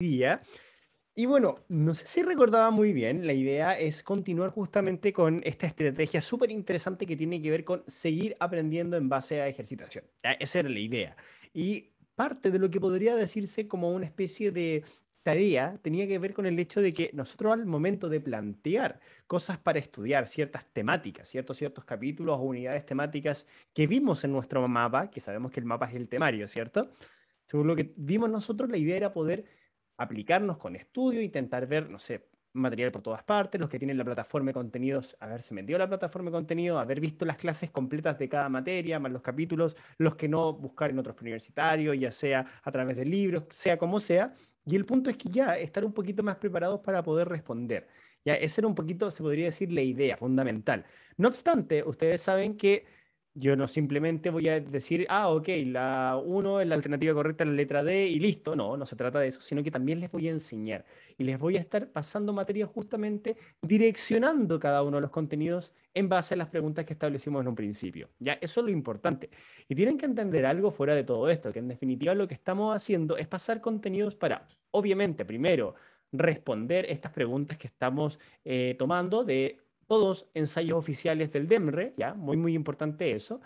día. Y bueno, no sé si recordaba muy bien, la idea es continuar justamente con esta estrategia súper interesante que tiene que ver con seguir aprendiendo en base a ejercitación. Ah, esa era la idea. Y parte de lo que podría decirse como una especie de tarea tenía que ver con el hecho de que nosotros al momento de plantear cosas para estudiar, ciertas temáticas, ciertos, ciertos capítulos o unidades temáticas que vimos en nuestro mapa, que sabemos que el mapa es el temario, ¿cierto? Según lo que vimos nosotros, la idea era poder aplicarnos con estudio, intentar ver, no sé, material por todas partes, los que tienen la plataforma de contenidos, haberse metido a la plataforma de contenido, haber visto las clases completas de cada materia, más los capítulos, los que no, buscar en otros universitarios, ya sea a través de libros, sea como sea. Y el punto es que ya estar un poquito más preparados para poder responder. Ya, esa era un poquito, se podría decir, la idea fundamental. No obstante, ustedes saben que yo no simplemente voy a decir, ah, ok, la 1 es la alternativa correcta, la letra D y listo. No, no se trata de eso, sino que también les voy a enseñar y les voy a estar pasando materia justamente direccionando cada uno de los contenidos en base a las preguntas que establecimos en un principio. Ya, eso es lo importante. Y tienen que entender algo fuera de todo esto, que en definitiva lo que estamos haciendo es pasar contenidos para, obviamente, primero, responder estas preguntas que estamos eh, tomando de todos ensayos oficiales del DEMRE, ya, muy, muy importante eso,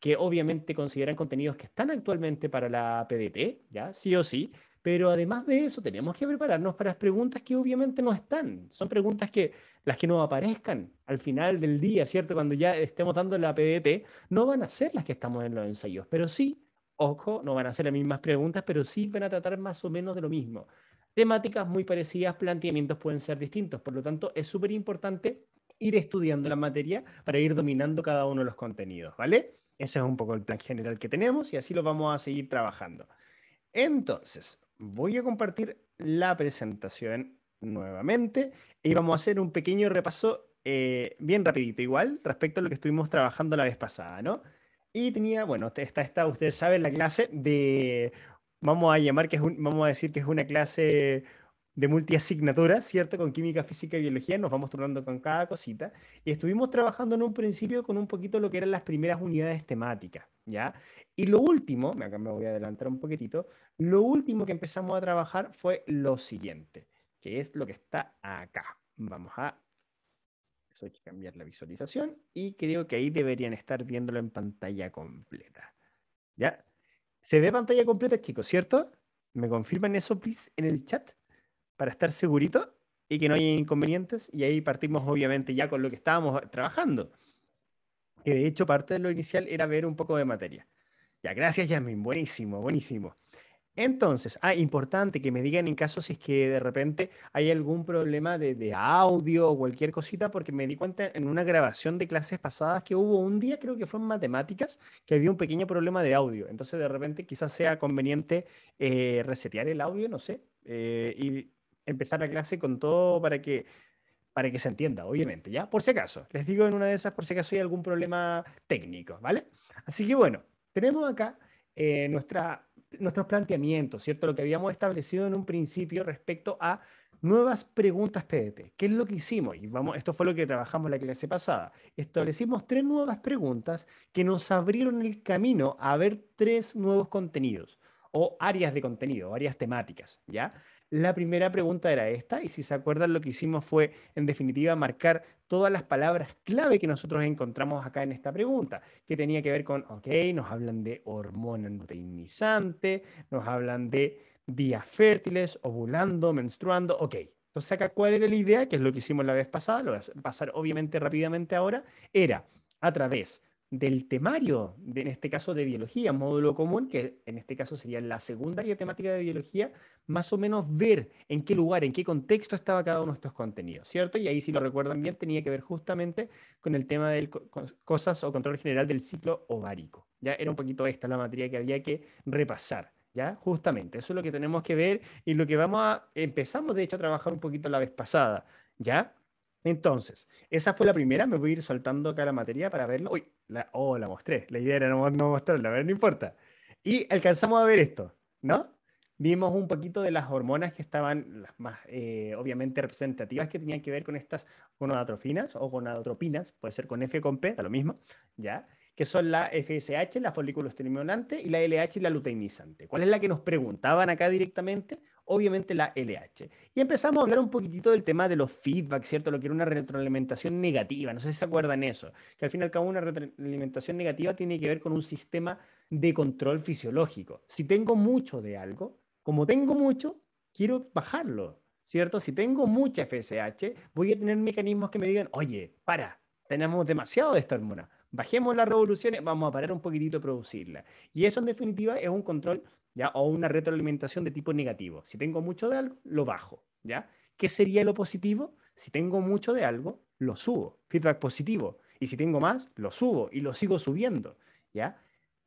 que obviamente consideran contenidos que están actualmente para la PDT, ya, sí o sí, pero además de eso tenemos que prepararnos para las preguntas que obviamente no están, son preguntas que las que no aparezcan al final del día, ¿cierto? Cuando ya estemos dando la PDT, no van a ser las que estamos en los ensayos, pero sí, ojo, no van a ser las mismas preguntas, pero sí van a tratar más o menos de lo mismo. Temáticas muy parecidas, planteamientos pueden ser distintos, por lo tanto es súper importante ir estudiando la materia para ir dominando cada uno de los contenidos, ¿vale? Ese es un poco el plan general que tenemos y así lo vamos a seguir trabajando. Entonces, voy a compartir la presentación nuevamente y vamos a hacer un pequeño repaso eh, bien rapidito igual respecto a lo que estuvimos trabajando la vez pasada, ¿no? Y tenía, bueno, está ustedes saben, la clase de, vamos a llamar que es un, vamos a decir que es una clase de multiasignatura, ¿cierto? Con química, física y biología, nos vamos tornando con cada cosita. Y estuvimos trabajando en un principio con un poquito lo que eran las primeras unidades temáticas, ¿ya? Y lo último, acá me voy a adelantar un poquitito, lo último que empezamos a trabajar fue lo siguiente, que es lo que está acá. Vamos a hay que cambiar la visualización y creo que ahí deberían estar viéndolo en pantalla completa. ¿Ya? ¿Se ve pantalla completa, chicos, cierto? ¿Me confirman eso, please, en el chat? para estar segurito y que no haya inconvenientes. Y ahí partimos obviamente ya con lo que estábamos trabajando, que de hecho parte de lo inicial era ver un poco de materia. Ya, gracias Yasmin, buenísimo, buenísimo. Entonces, ah, importante que me digan en caso si es que de repente hay algún problema de, de, audio o cualquier cosita, porque me di cuenta en una grabación de clases pasadas que hubo un día, creo que fue en matemáticas, que había un pequeño problema de audio. Entonces, de repente quizás sea conveniente eh, resetear el audio, no sé, eh, y empezar la clase con todo para que, para que se entienda, obviamente, ¿ya? Por si acaso, les digo en una de esas por si acaso hay algún problema técnico, ¿vale? Así que bueno, tenemos acá eh, nuestra, nuestros planteamientos, ¿cierto? Lo que habíamos establecido en un principio respecto a nuevas preguntas PDT. ¿Qué es lo que hicimos? Y vamos, esto fue lo que trabajamos la clase pasada. Establecimos tres nuevas preguntas que nos abrieron el camino a ver tres nuevos contenidos o áreas de contenido, áreas temáticas, ¿ya? La primera pregunta era esta, y si se acuerdan lo que hicimos fue, en definitiva, marcar todas las palabras clave que nosotros encontramos acá en esta pregunta, que tenía que ver con, ok, nos hablan de hormona reinizante, nos hablan de días fértiles, ovulando, menstruando, ok. Entonces acá, ¿cuál era la idea? Que es lo que hicimos la vez pasada, lo voy a pasar obviamente rápidamente ahora, era a través del temario, en este caso de biología, módulo común, que en este caso sería la secundaria temática de biología, más o menos ver en qué lugar, en qué contexto estaba cada uno de estos contenidos, ¿cierto? Y ahí, si lo recuerdan bien, tenía que ver justamente con el tema de cosas o control general del ciclo ovárico. Ya era un poquito esta la materia que había que repasar. ¿Ya? Justamente, eso es lo que tenemos que ver y lo que vamos a, empezamos de hecho a trabajar un poquito la vez pasada, ¿ya? Entonces, esa fue la primera. Me voy a ir soltando acá la materia para verlo. Uy, la, oh, mostré. La idea era no, mostrarla, a no importa. Y alcanzamos a ver esto, ¿no? Vimos un poquito de las hormonas que estaban las más, eh, obviamente, representativas que tenían que ver con estas gonadotropinas, o gonadotropinas, puede ser con F con P, da lo mismo, ¿ya? Que son la FSH, la folículo estimulante, y la LH la luteinizante. ¿Cuál es la que nos preguntaban acá directamente? obviamente la LH. Y empezamos a hablar un poquitito del tema de los feedbacks, ¿cierto? Lo que era una retroalimentación negativa, no sé si se acuerdan eso, que al fin y al cabo una retroalimentación negativa tiene que ver con un sistema de control fisiológico. Si tengo mucho de algo, como tengo mucho, quiero bajarlo, ¿cierto? Si tengo mucha FSH, voy a tener mecanismos que me digan, oye, para, tenemos demasiado de esta hormona, bajemos las revoluciones, vamos a parar un poquitito de producirla. Y eso en definitiva es un control o una retroalimentación de tipo negativo. Si tengo mucho de algo, lo bajo, ¿ya? ¿Qué sería lo positivo? Si tengo mucho de algo, lo subo. Feedback positivo. Y si tengo más, lo subo y lo sigo subiendo, ¿ya?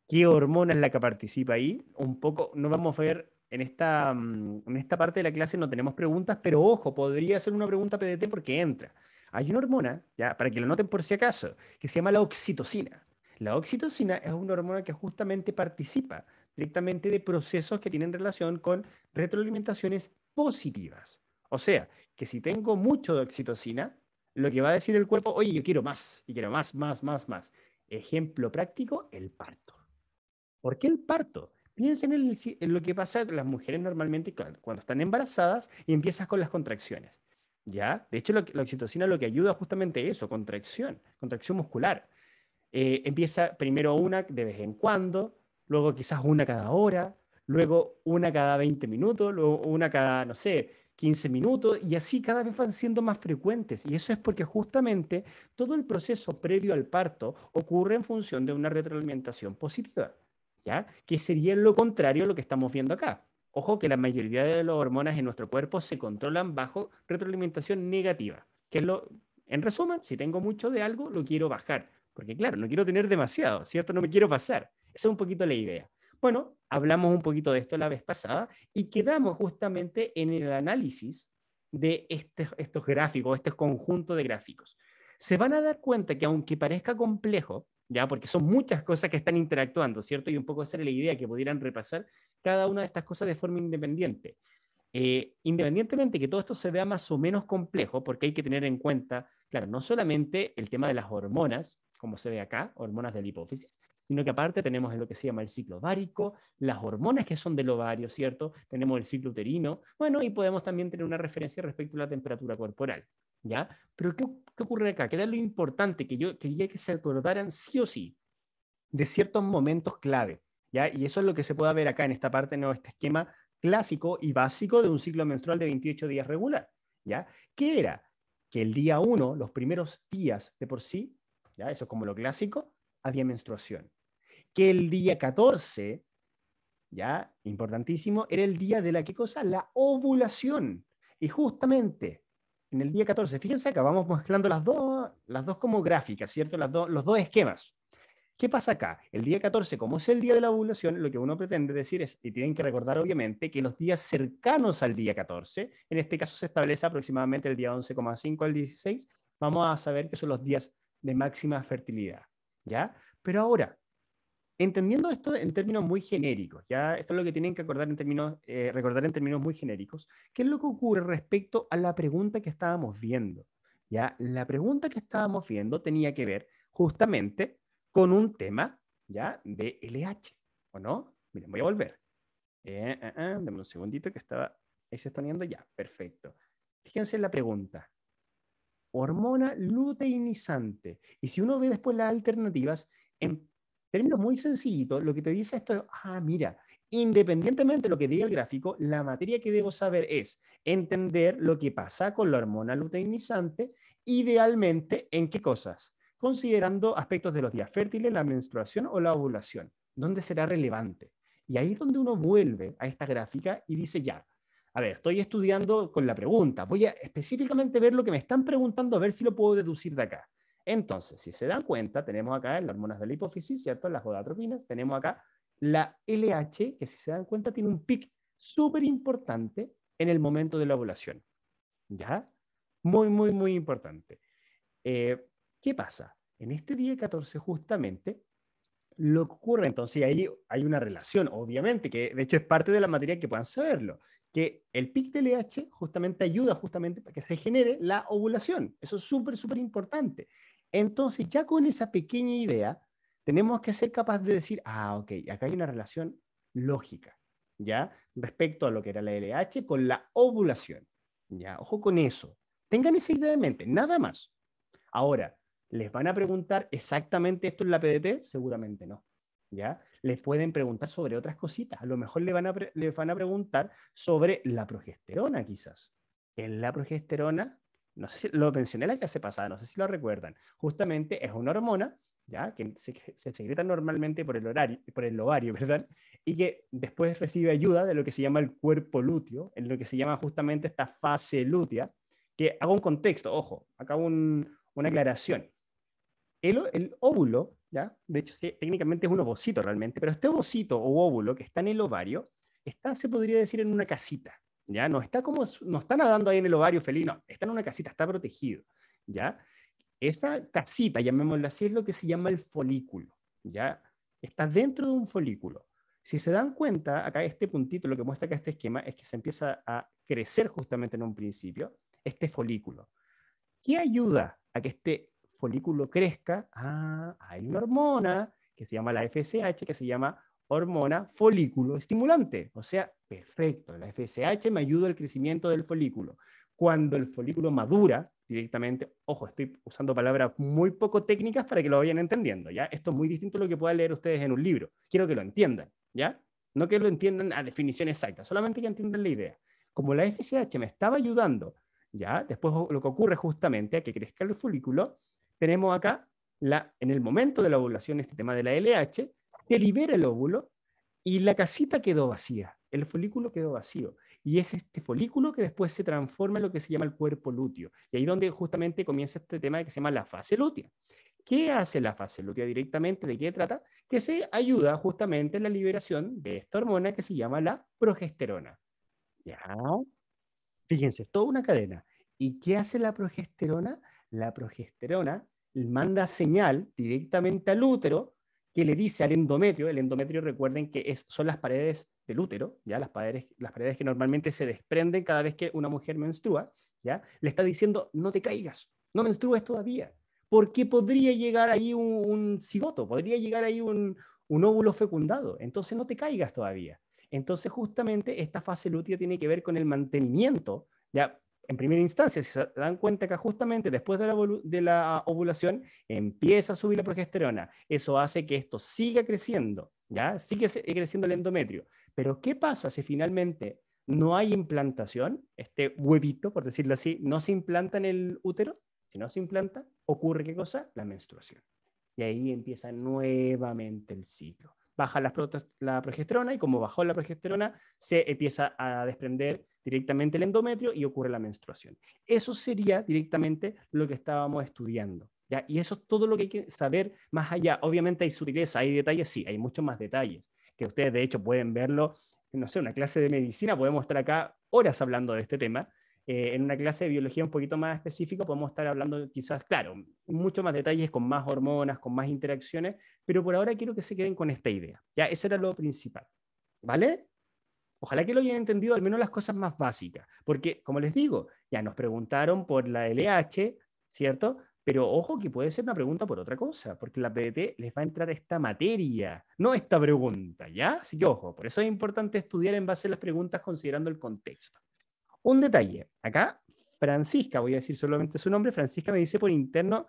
¿Qué hormona es la que participa ahí? Un poco, no vamos a ver en esta, mm, parte de la clase no tenemos preguntas, pero ojo, podría ser una pregunta PDT porque entra. Hay una hormona, ya, para que lo noten por si acaso, que se llama la oxitocina. La oxitocina es una hormona que justamente participa directamente de procesos que tienen relación con retroalimentaciones positivas. O sea, que si tengo mucho de oxitocina, lo que va a decir el cuerpo, oye, yo quiero más, y quiero más, más, más, más. Ejemplo práctico, el parto. ¿Por qué el parto? Piensen en, lo que pasa con las mujeres normalmente cuando están embarazadas y empiezas con las contracciones. ¿Ya? De hecho, la oxitocina lo que ayuda justamente eso, contracción, contracción muscular. Eh, empieza primero una de vez en cuando, luego quizás una cada hora, luego una cada 20 minutos, luego una cada, no sé, 15 minutos, y así cada vez van siendo más frecuentes. Y eso es porque justamente todo el proceso previo al parto ocurre en función de una retroalimentación positiva, ¿ya? Que sería lo contrario a lo que estamos viendo acá. Ojo que la mayoría de las hormonas en nuestro cuerpo se controlan bajo retroalimentación negativa, que es lo, en resumen, si tengo mucho de algo, lo quiero bajar, porque claro, no quiero tener demasiado, ¿cierto? No me quiero pasar. Esa es un poquito la idea. Bueno, hablamos un poquito de esto la vez pasada y quedamos justamente en el análisis de este, estos gráficos, este conjunto de gráficos. Se van a dar cuenta que aunque parezca complejo, ya porque son muchas cosas que están interactuando, ¿cierto? Y un poco esa era la idea, que pudieran repasar cada una de estas cosas de forma independiente. Eh, independientemente que todo esto se vea más o menos complejo, porque hay que tener en cuenta, claro, no solamente el tema de las hormonas, como se ve acá, hormonas de la hipófisis, sino que aparte tenemos lo que se llama el ciclo ovárico, las hormonas que son del ovario, ¿cierto? Tenemos el ciclo uterino, bueno, y podemos también tener una referencia respecto a la temperatura corporal, ¿ya? Pero ¿qué, ocurre acá? ¿Qué era lo importante que yo quería que se acordaran sí o sí de ciertos momentos clave, ¿ya? Y eso es lo que se puede ver acá en esta parte, ¿no? Este esquema clásico y básico de un ciclo menstrual de 28 días regular, ¿ya? ¿Qué era? Que el día 1, los primeros días de por sí, ¿ya? Eso es como lo clásico, había menstruación que el día 14, ya, importantísimo, era el día de la qué cosa? La ovulación. Y justamente en el día 14, fíjense acá, vamos mezclando las dos, las dos como gráficas, ¿cierto? Las dos los dos esquemas. ¿Qué pasa acá? El día 14, como es el día de la ovulación, lo que uno pretende decir es, y tienen que recordar obviamente, que los días cercanos al día 14, en este caso se establece aproximadamente el día 11,5 al 16, vamos a saber que son los días de máxima fertilidad, ¿ya? Pero ahora, Entendiendo esto en términos muy genéricos, ya esto es lo que tienen que acordar en términos, eh, recordar en términos muy genéricos, ¿qué es lo que ocurre respecto a la pregunta que estábamos viendo? Ya la pregunta que estábamos viendo tenía que ver justamente con un tema ya de LH, ¿o no? Miren, voy a volver. Eh, eh, eh un segundito que estaba ahí está ya, perfecto. Fíjense en la pregunta. Hormona luteinizante. Y si uno ve después las alternativas, en em, términos muy sencillito, lo que te dice esto es, ah, mira, independientemente de lo que diga el gráfico, la materia que debo saber es entender lo que pasa con la hormona luteinizante, idealmente en qué cosas, considerando aspectos de los días fértiles, la menstruación o la ovulación, ¿dónde será relevante? Y ahí es donde uno vuelve a esta gráfica y dice, ya, a ver, estoy estudiando con la pregunta, voy a específicamente ver lo que me están preguntando, a ver si lo puedo deducir de acá. Entonces, si se dan cuenta, tenemos acá las hormonas de la hipófisis, ¿cierto? Las godatropinas, tenemos acá la LH, que si se dan cuenta tiene un pic súper importante en el momento de la ovulación. ¿Ya? Muy, muy, muy importante. Eh, ¿Qué pasa? En este día 14 justamente lo ocurre, entonces ahí hay una relación, obviamente, que de hecho es parte de la materia que puedan saberlo, que el pic lh justamente ayuda justamente para que se genere la ovulación. Eso es súper, súper importante. Entonces, ya con esa pequeña idea, tenemos que ser capaces de decir, ah, ok, acá hay una relación lógica, ¿ya? Respecto a lo que era la LH con la ovulación, ¿ya? Ojo con eso. Tengan esa idea en mente, nada más. Ahora, ¿les van a preguntar exactamente esto en la PDT? Seguramente no, ¿ya? les pueden preguntar sobre otras cositas. A lo mejor le van a, le van a preguntar sobre la progesterona, quizás. En la progesterona, no sé si lo mencioné la clase pasada, no sé si lo recuerdan. Justamente es una hormona ¿Ya? que se, secreta normalmente por el, horario, por el ovario, ¿verdad? Y que después recibe ayuda de lo que se llama el cuerpo lúteo, en lo que se llama justamente esta fase lútea, que hago un contexto, ojo, acá un, una aclaración el, óvulo, ¿ya? de hecho técnicamente es un ovocito realmente, pero este ovocito o óvulo que está en el ovario, está, se podría decir, en una casita. ¿ya? No, está como, no está nadando ahí en el ovario feliz, no, está en una casita, está protegido. ¿ya? Esa casita, llamémosla así, es lo que se llama el folículo. ¿ya? Está dentro de un folículo. Si se dan cuenta, acá este puntito, lo que muestra acá este esquema, es que se empieza a crecer justamente en un principio este folículo. ¿Qué ayuda a que este folículo crezca, ah, hay una hormona que se llama la FSH, que se llama hormona folículo estimulante. O sea, perfecto, la FSH me ayuda al crecimiento del folículo. Cuando el folículo madura directamente, ojo, estoy usando palabras muy poco técnicas para que lo vayan entendiendo, ¿ya? Esto es muy distinto a lo que puedan leer ustedes en un libro. Quiero que lo entiendan, ¿ya? No que lo entiendan a definición exacta, solamente que entiendan la idea. Como la FSH me estaba ayudando, ¿ya? Después lo que ocurre justamente a que crezca el folículo, tenemos acá, en el momento de la ovulación, este tema de la LH, que libera el óvulo y la casita quedó vacía, el folículo quedó vacío. Y es este folículo que después se transforma en lo que se llama el cuerpo lúteo. Y ahí es donde justamente comienza este tema que se llama la fase lútea. ¿Qué hace la fase lútea directamente? ¿De qué trata? Que se ayuda justamente en la liberación de esta hormona que se llama la progesterona. ¿Ya? Fíjense, toda una cadena. ¿Y qué hace la progesterona? La progesterona manda señal directamente al útero que le dice al endometrio, el endometrio recuerden que son las paredes del útero, ya las paredes, las paredes que normalmente se desprenden cada vez que una mujer menstrua, ya le está diciendo no te caigas, no menstrues todavía, porque podría llegar ahí un, un cigoto, podría llegar ahí un, un óvulo fecundado, entonces no te caigas todavía. Entonces justamente esta fase lútea tiene que ver con el mantenimiento, ya en primera instancia, si se dan cuenta que justamente después de la, ovulación empieza a subir la progesterona, eso hace que esto siga creciendo, ¿ya? Sigue eh, creciendo el endometrio. Pero ¿qué pasa si finalmente no hay implantación? Este huevito, por decirlo así, no se implanta en el útero. Si no se implanta, ocurre qué cosa? La menstruación. Y ahí empieza nuevamente el ciclo baja la, progesterona y como bajó la progesterona, se empieza a desprender directamente el endometrio y ocurre la menstruación. Eso sería directamente lo que estábamos estudiando. Y eso es todo lo que hay que saber más allá. Obviamente hay sutileza, hay detalles, sí, hay muchos más detalles, que ustedes de hecho pueden verlo, no sé, una clase de medicina, podemos estar acá horas hablando de este tema, eh, en una clase de biología un poquito más específica podemos estar hablando quizás, claro, mucho más detalles con más hormonas, con más interacciones, pero por ahora quiero que se queden con esta idea. Ya, ese era lo principal. ¿Vale? Ojalá que lo hayan entendido al menos las cosas más básicas, porque como les digo, ya nos preguntaron por la LH, ¿cierto? Pero ojo que puede ser una pregunta por otra cosa, porque la PDT les va a entrar esta materia, no esta pregunta, ¿ya? Así que ojo, por eso es importante estudiar en base a las preguntas considerando el contexto. Un detalle, acá Francisca, voy a decir solamente su nombre, Francisca me dice por interno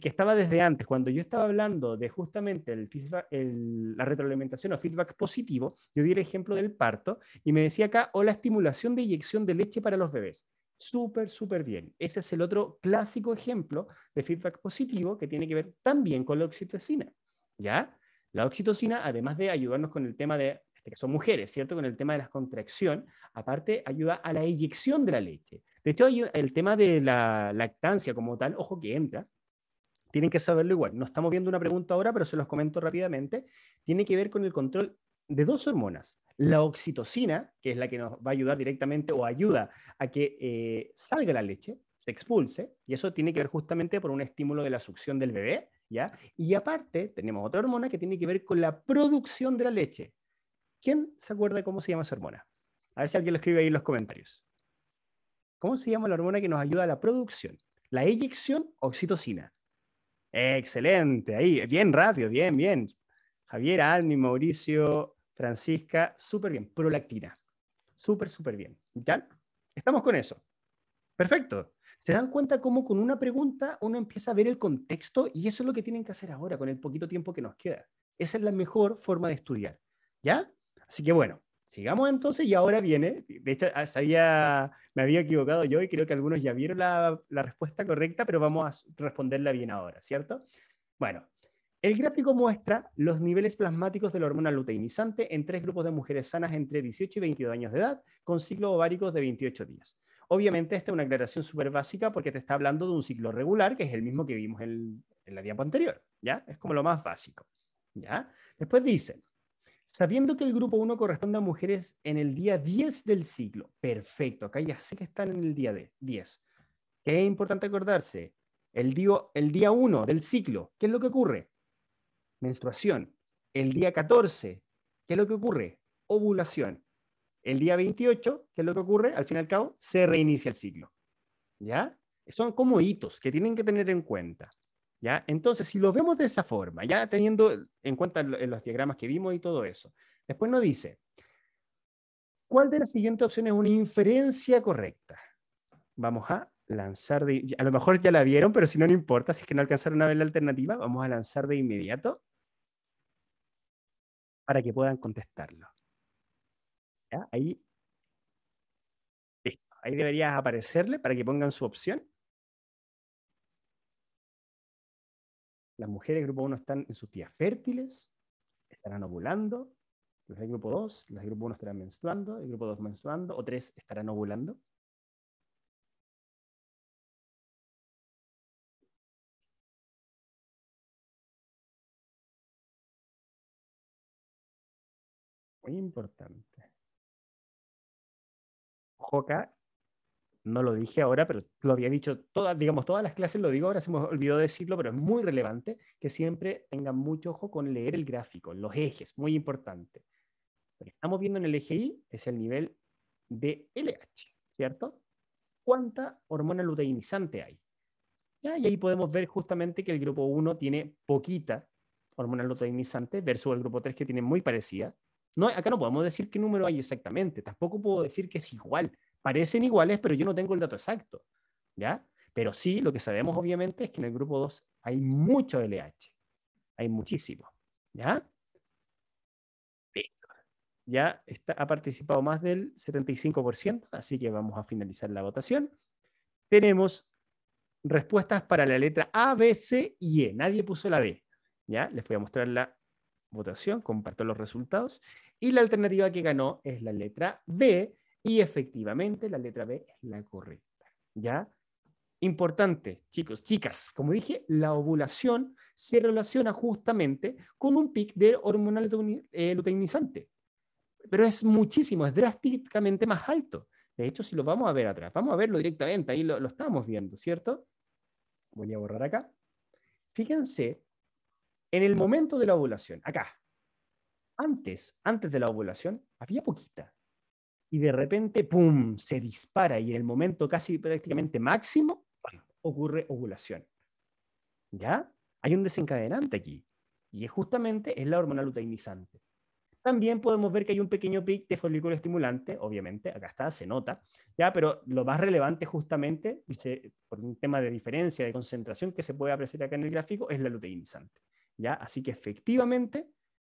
que estaba desde antes, cuando yo estaba hablando de justamente el la retroalimentación o feedback positivo, yo di el ejemplo del parto y me decía acá, o la estimulación de inyección de leche para los bebés. Súper, súper bien. Ese es el otro clásico ejemplo de feedback positivo que tiene que ver también con la oxitocina. ¿Ya? La oxitocina, además de ayudarnos con el tema de que son mujeres, ¿cierto? Con el tema de la contracción, aparte ayuda a la eyección de la leche. De hecho, el tema de la lactancia como tal, ojo que entra, tienen que saberlo igual. No estamos viendo una pregunta ahora, pero se los comento rápidamente. Tiene que ver con el control de dos hormonas. La oxitocina, que es la que nos va a ayudar directamente o ayuda a que eh, salga la leche, se expulse, y eso tiene que ver justamente por un estímulo de la succión del bebé, ¿ya? Y aparte, tenemos otra hormona que tiene que ver con la producción de la leche, ¿Quién se acuerda cómo se llama esa hormona? A ver si alguien lo escribe ahí en los comentarios. ¿Cómo se llama la hormona que nos ayuda a la producción? La eyección oxitocina. Excelente, ahí, bien rápido, bien, bien. Javier, Almi, Mauricio, Francisca, súper bien. Prolactina, súper, súper bien. ¿Ya? Estamos con eso. Perfecto. ¿Se dan cuenta cómo con una pregunta uno empieza a ver el contexto? Y eso es lo que tienen que hacer ahora, con el poquito tiempo que nos queda. Esa es la mejor forma de estudiar. ¿Ya? Así que bueno, sigamos entonces y ahora viene, de hecho ah, me había equivocado yo y creo que algunos ya vieron la, respuesta correcta, pero vamos a responderla bien ahora, ¿cierto? Bueno, el gráfico muestra los niveles plasmáticos de la hormona luteinizante en tres grupos de mujeres sanas entre 18 y 22 años de edad, con ciclos ováricos de 28 días. Obviamente esta es una aclaración súper básica porque te está hablando de un ciclo regular, que es el mismo que vimos en, la diapo anterior, ¿ya? Es como lo más básico, ¿ya? Después dicen Sabiendo que el grupo 1 corresponde a mujeres en el día 10 del ciclo. Perfecto, acá ya sé que están en el día 10. ¿Qué es importante acordarse? El día, el día 1 del ciclo, ¿qué es lo que ocurre? Menstruación. El día 14, ¿qué es lo que ocurre? Ovulación. El día 28, ¿qué es lo que ocurre? Al fin y al cabo, se reinicia el ciclo. ¿Ya? Son como hitos que tienen que tener en cuenta. Entonces, si lo vemos de esa forma, ya teniendo en cuenta los diagramas que vimos y todo eso, después nos dice, ¿cuál de las siguientes opciones es una inferencia correcta? Vamos a lanzar de, a lo mejor ya la vieron, pero si no, no importa, si es que no alcanzaron a ver la alternativa, vamos a lanzar de inmediato para que puedan contestarlo. Ahí, ahí debería aparecerle para que pongan su opción las mujeres del grupo 1 están en sus días fértiles, estarán ovulando, las del grupo 2, las del grupo 1 estarán menstruando, el grupo 2 menstruando, o 3 estarán ovulando. Muy importante. acá, no lo dije ahora, pero lo había dicho todas, digamos, todas las clases, lo digo ahora, se me olvidó decirlo, pero es muy relevante que siempre tengan mucho ojo con leer el gráfico, los ejes, muy importante. Lo que estamos viendo en el eje Y es el nivel de LH, ¿cierto? ¿Cuánta hormona luteinizante hay? Y ahí podemos ver justamente que el grupo 1 tiene poquita hormona luteinizante versus el grupo 3 que tiene muy parecida. No, acá no podemos decir qué número hay exactamente, tampoco puedo decir que es igual, parecen iguales, pero yo no tengo el dato exacto, ¿ya? Pero sí, lo que sabemos obviamente es que en el grupo 2 hay mucho LH, hay muchísimo, ¿ya? Ya ha participado más del 75%, así que vamos a finalizar la votación. Tenemos respuestas para la letra A, B, C y E. Nadie puso la D. ¿ya? Les voy a mostrar la votación, comparto los resultados. Y la alternativa que ganó es la letra B, y efectivamente la letra B es la correcta. ¿Ya? Importante, chicos, chicas, como dije, la ovulación se relaciona justamente con un pic de hormonal eh, luteinizante, pero es muchísimo, es drásticamente más alto. De hecho, si lo vamos a ver atrás, vamos a verlo directamente, ahí lo, lo estamos viendo, ¿cierto? Voy a borrar acá. Fíjense, en el momento de la ovulación, acá, antes, antes de la ovulación, había poquita, y de repente, ¡pum!, se dispara y en el momento casi prácticamente máximo ocurre ovulación. ¿Ya? Hay un desencadenante aquí y es justamente es la hormona luteinizante. También podemos ver que hay un pequeño pic de folículo estimulante, obviamente, acá está, se nota, ya, pero lo más relevante justamente, y por un tema de diferencia, de concentración que se puede apreciar acá en el gráfico, es la luteinizante. ¿ya? Así que efectivamente,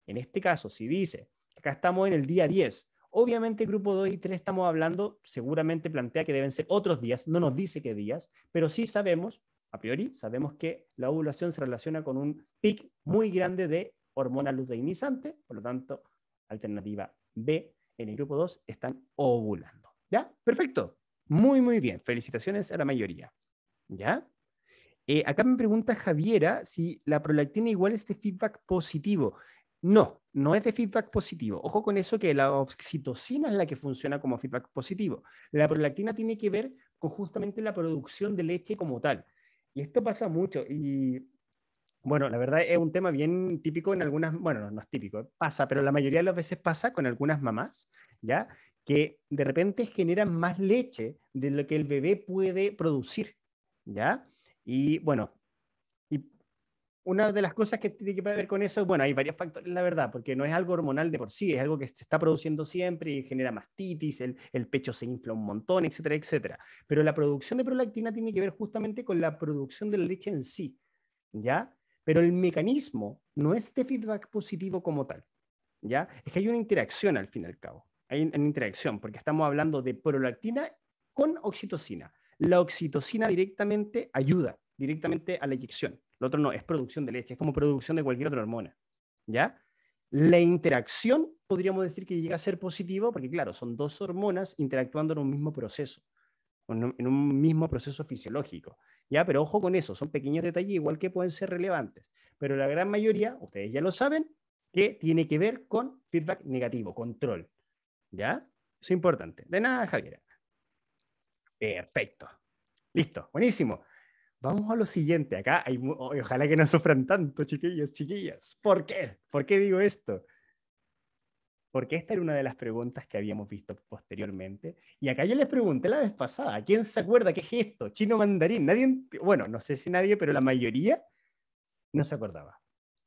en este caso, si dice, acá estamos en el día 10, Obviamente grupo 2 y 3 estamos hablando, seguramente plantea que deben ser otros días, no nos dice qué días, pero sí sabemos, a priori, sabemos que la ovulación se relaciona con un pic muy grande de hormona luteinizante, por lo tanto, alternativa B, en el grupo 2 están ovulando. ¿Ya? Perfecto. Muy, muy bien. Felicitaciones a la mayoría. ¿Ya? Eh, acá me pregunta Javiera si la prolactina igual es de feedback positivo. No, no es de feedback positivo. Ojo con eso que la oxitocina es la que funciona como feedback positivo. La prolactina tiene que ver con justamente la producción de leche como tal. Y esto pasa mucho. Y bueno, la verdad es un tema bien típico en algunas, bueno, no, es típico, pasa, pero la mayoría de las veces pasa con algunas mamás, ¿ya? Que de repente generan más leche de lo que el bebé puede producir, ¿ya? Y bueno, una de las cosas que tiene que ver con eso, bueno, hay varios factores, la verdad, porque no es algo hormonal de por sí, es algo que se está produciendo siempre y genera mastitis, el, el pecho se infla un montón, etcétera, etcétera. Pero la producción de prolactina tiene que ver justamente con la producción de la leche en sí, ¿ya? Pero el mecanismo no es de feedback positivo como tal, ¿ya? Es que hay una interacción al fin y al cabo, hay una interacción, porque estamos hablando de prolactina con oxitocina. La oxitocina directamente ayuda directamente a la eyección lo otro no, es producción de leche, es como producción de cualquier otra hormona. ¿Ya? La interacción podríamos decir que llega a ser positivo, porque, claro, son dos hormonas interactuando en un mismo proceso, en un mismo proceso fisiológico. ¿ya? Pero ojo con eso, son pequeños detalles igual que pueden ser relevantes. Pero la gran mayoría, ustedes ya lo saben, que tiene que ver con feedback negativo, control. ¿Ya? Eso es importante. De nada, Javier Perfecto. Listo, buenísimo. Vamos a lo siguiente. Acá hay, ojalá que no sufran tanto, chiquillos, chiquillas. ¿Por qué? ¿Por qué digo esto? Porque esta era una de las preguntas que habíamos visto posteriormente. Y acá yo les pregunté la vez pasada, ¿quién se acuerda qué es esto? Chino mandarín. Nadie, bueno, no sé si nadie, pero la mayoría no se acordaba.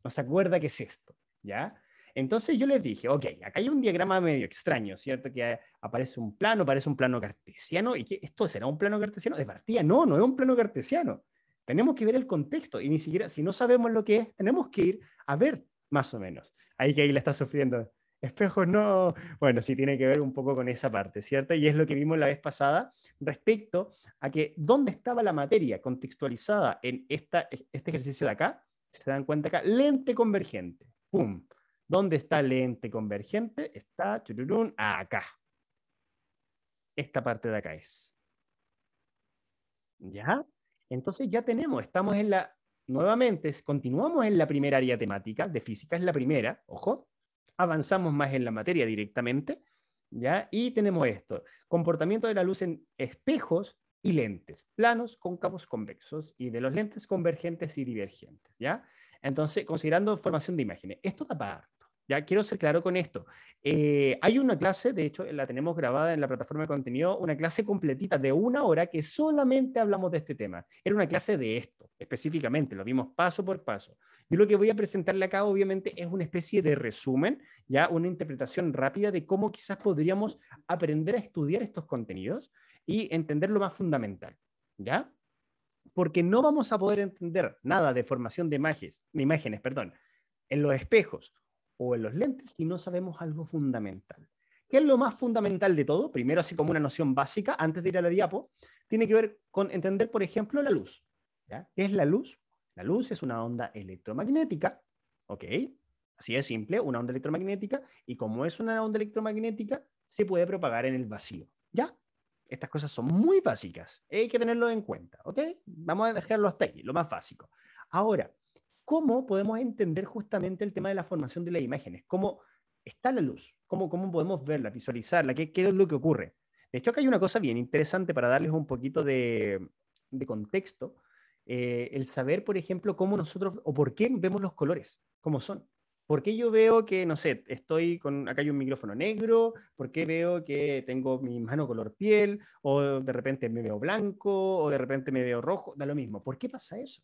No se acuerda qué es esto, ¿ya? Entonces yo les dije, ok, acá hay un diagrama medio extraño, ¿cierto? Que aparece un plano, parece un plano cartesiano, y que esto será un plano cartesiano de partida. No, no es un plano cartesiano. Tenemos que ver el contexto y ni siquiera, si no sabemos lo que es, tenemos que ir a ver más o menos. Ahí que ahí la está sufriendo. Espejos no. Bueno, sí tiene que ver un poco con esa parte, ¿cierto? Y es lo que vimos la vez pasada respecto a que dónde estaba la materia contextualizada en este ejercicio de acá, si se dan cuenta acá, lente convergente. ¡Pum! ¿Dónde está el lente convergente? Está chururun, acá. Esta parte de acá es. ¿Ya? Entonces ya tenemos, estamos en la, nuevamente, continuamos en la primera área temática, de física es la primera, ojo, avanzamos más en la materia directamente, ¿ya? Y tenemos esto, comportamiento de la luz en espejos y lentes, planos, cóncavos, convexos, y de los lentes convergentes y divergentes, ¿ya? Entonces, considerando formación de imágenes, esto da para ya quiero ser claro con esto. Eh, hay una clase, de hecho, la tenemos grabada en la plataforma de contenido, una clase completita de una hora que solamente hablamos de este tema. Era una clase de esto, específicamente, lo vimos paso por paso. Y lo que voy a presentarle acá, obviamente, es una especie de resumen, ya una interpretación rápida de cómo quizás podríamos aprender a estudiar estos contenidos y entender lo más fundamental. ¿Ya? Porque no vamos a poder entender nada de formación de imágenes, de imágenes perdón, en los espejos o en los lentes si no sabemos algo fundamental. ¿Qué es lo más fundamental de todo? Primero, así como una noción básica, antes de ir a la diapo, tiene que ver con entender, por ejemplo, la luz. ¿ya? ¿Qué es la luz? La luz es una onda electromagnética, ¿ok? Así de simple, una onda electromagnética, y como es una onda electromagnética, se puede propagar en el vacío, ¿ya? Estas cosas son muy básicas, hay que tenerlo en cuenta, ¿ok? Vamos a dejarlo hasta ahí, lo más básico. Ahora, cómo podemos entender justamente el tema de la formación de las imágenes, cómo está la luz, cómo, cómo podemos verla, visualizarla, qué, qué es lo que ocurre. De hecho, acá hay una cosa bien interesante para darles un poquito de, contexto, eh, el saber, por ejemplo, cómo nosotros o por qué vemos los colores, cómo son. ¿Por qué yo veo que, no sé, estoy con, acá hay un micrófono negro? ¿Por qué veo que tengo mi mano color piel? ¿O de repente me veo blanco? ¿O de repente me veo rojo? Da lo mismo. ¿Por qué pasa eso?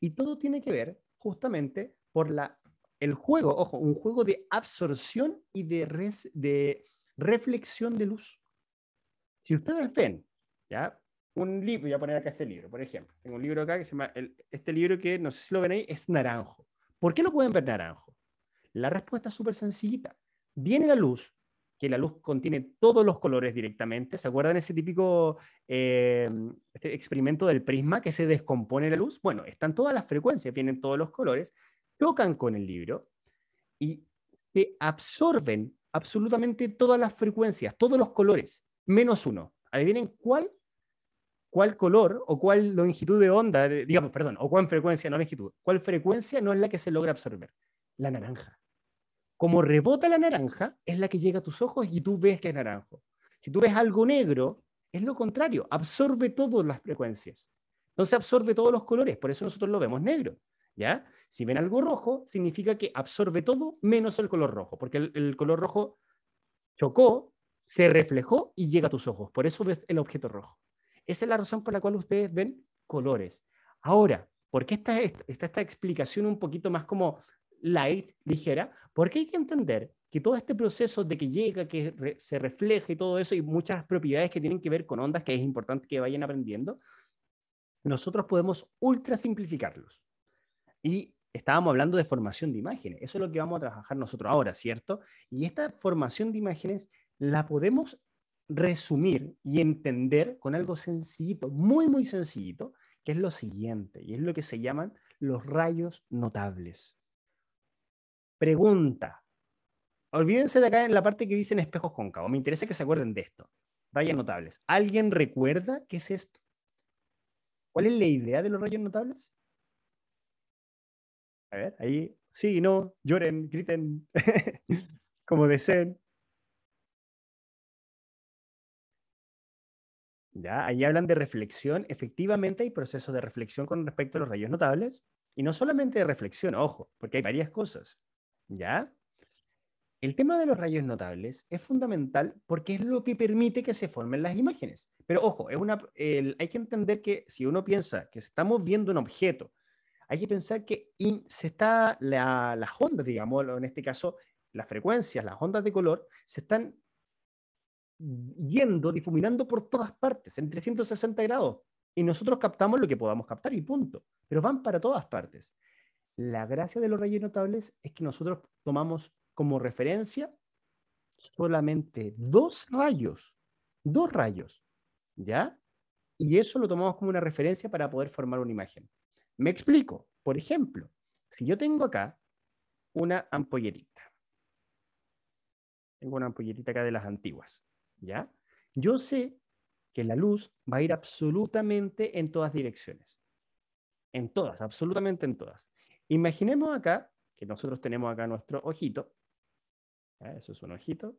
Y todo tiene que ver justamente por la, el juego, ojo, un juego de absorción y de, res, de reflexión de luz. Si ustedes ven, ¿ya? Un libro, voy a poner acá este libro, por ejemplo. Tengo un libro acá que se llama, el, este libro que no sé si lo ven ahí, es naranjo. ¿Por qué lo pueden ver naranjo? La respuesta es súper sencillita. Viene la luz, que la luz contiene todos los colores directamente. ¿Se acuerdan ese típico eh, este experimento del prisma que se descompone la luz? Bueno, están todas las frecuencias, vienen todos los colores, tocan con el libro y se absorben absolutamente todas las frecuencias, todos los colores, menos uno. Adivinen cuál, cuál color o cuál longitud de onda, digamos, perdón, o cuál frecuencia, no longitud, cuál frecuencia no es la que se logra absorber. La naranja como rebota la naranja, es la que llega a tus ojos y tú ves que es naranjo. Si tú ves algo negro, es lo contrario, absorbe todas las frecuencias. No se absorbe todos los colores, por eso nosotros lo vemos negro. ¿ya? Si ven algo rojo, significa que absorbe todo menos el color rojo, porque el, color rojo chocó, se reflejó y llega a tus ojos. Por eso ves el objeto rojo. Esa es la razón por la cual ustedes ven colores. Ahora, ¿por qué está esta explicación un poquito más como light, ligera, porque hay que entender que todo este proceso de que llega, que se refleja y todo eso, y muchas propiedades que tienen que ver con ondas, que es importante que vayan aprendiendo, nosotros podemos ultra simplificarlos. Y estábamos hablando de formación de imágenes, eso es lo que vamos a trabajar nosotros ahora, ¿cierto? Y esta formación de imágenes la podemos resumir y entender con algo sencillito, muy, muy sencillito, que es lo siguiente, y es lo que se llaman los rayos notables. Pregunta. Olvídense de acá en la parte que dicen espejos cóncavos. Me interesa que se acuerden de esto. Rayas notables. ¿Alguien recuerda qué es esto? ¿Cuál es la idea de los rayos notables? A ver, ahí. Sí, no, lloren, griten, como deseen. Ya, ahí hablan de reflexión. Efectivamente hay procesos de reflexión con respecto a los rayos notables. Y no solamente de reflexión, ojo, porque hay varias cosas. ¿Ya? El tema de los rayos notables es fundamental porque es lo que permite que se formen las imágenes. Pero ojo, hay que entender que si uno piensa que estamos viendo un objeto, hay que pensar que se está las ondas, digamos, en este caso, las frecuencias, las ondas de color, se están yendo, difuminando por todas partes, en 360 grados. Y nosotros captamos lo que podamos captar y punto. Pero van para todas partes. La gracia de los rayos notables es que nosotros tomamos como referencia solamente dos rayos, dos rayos, ¿ya? Y eso lo tomamos como una referencia para poder formar una imagen. Me explico. Por ejemplo, si yo tengo acá una ampolletita, tengo una ampolletita acá de las antiguas, ¿ya? Yo sé que la luz va a ir absolutamente en todas direcciones. En todas, absolutamente en todas. Imaginemos acá que nosotros tenemos acá nuestro ojito. Eso es un ojito.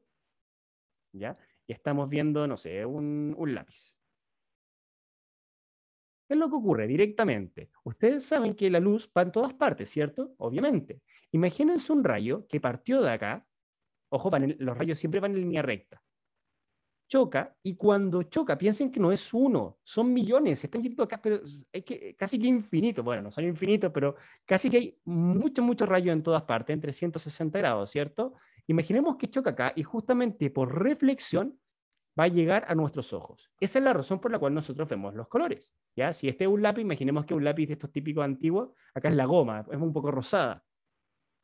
¿Ya? Y estamos viendo, no sé, un, lápiz. ¿Qué es lo que ocurre directamente? Ustedes saben que la luz va en todas partes, ¿cierto? Obviamente. Imagínense un rayo que partió de acá. Ojo, los rayos siempre van en línea recta choca y cuando choca, piensen que no es uno, son millones, están yendo acá, pero es que, casi que infinito, bueno, no son infinitos, pero casi que hay mucho, mucho rayo en todas partes, en 160 grados, ¿cierto? Imaginemos que choca acá y justamente por reflexión va a llegar a nuestros ojos. Esa es la razón por la cual nosotros vemos los colores, ¿ya? Si este es un lápiz, imaginemos que un lápiz de estos típicos antiguos, acá es la goma, es un poco rosada,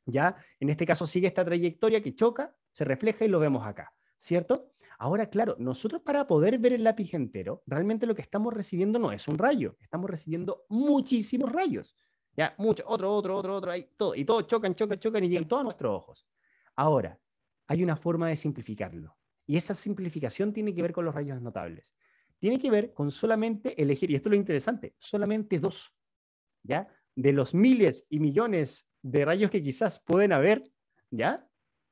¿ya? En este caso sigue esta trayectoria que choca, se refleja y lo vemos acá, ¿cierto? Ahora, claro, nosotros para poder ver el lápiz entero, realmente lo que estamos recibiendo no es un rayo, estamos recibiendo muchísimos rayos. Ya, mucho, otro, otro, otro, otro, ahí, todo, y todos chocan, chocan, chocan y llegan todos a nuestros ojos. Ahora, hay una forma de simplificarlo. Y esa simplificación tiene que ver con los rayos notables. Tiene que ver con solamente elegir, y esto es lo interesante, solamente dos. ¿Ya? De los miles y millones de rayos que quizás pueden haber, ¿ya?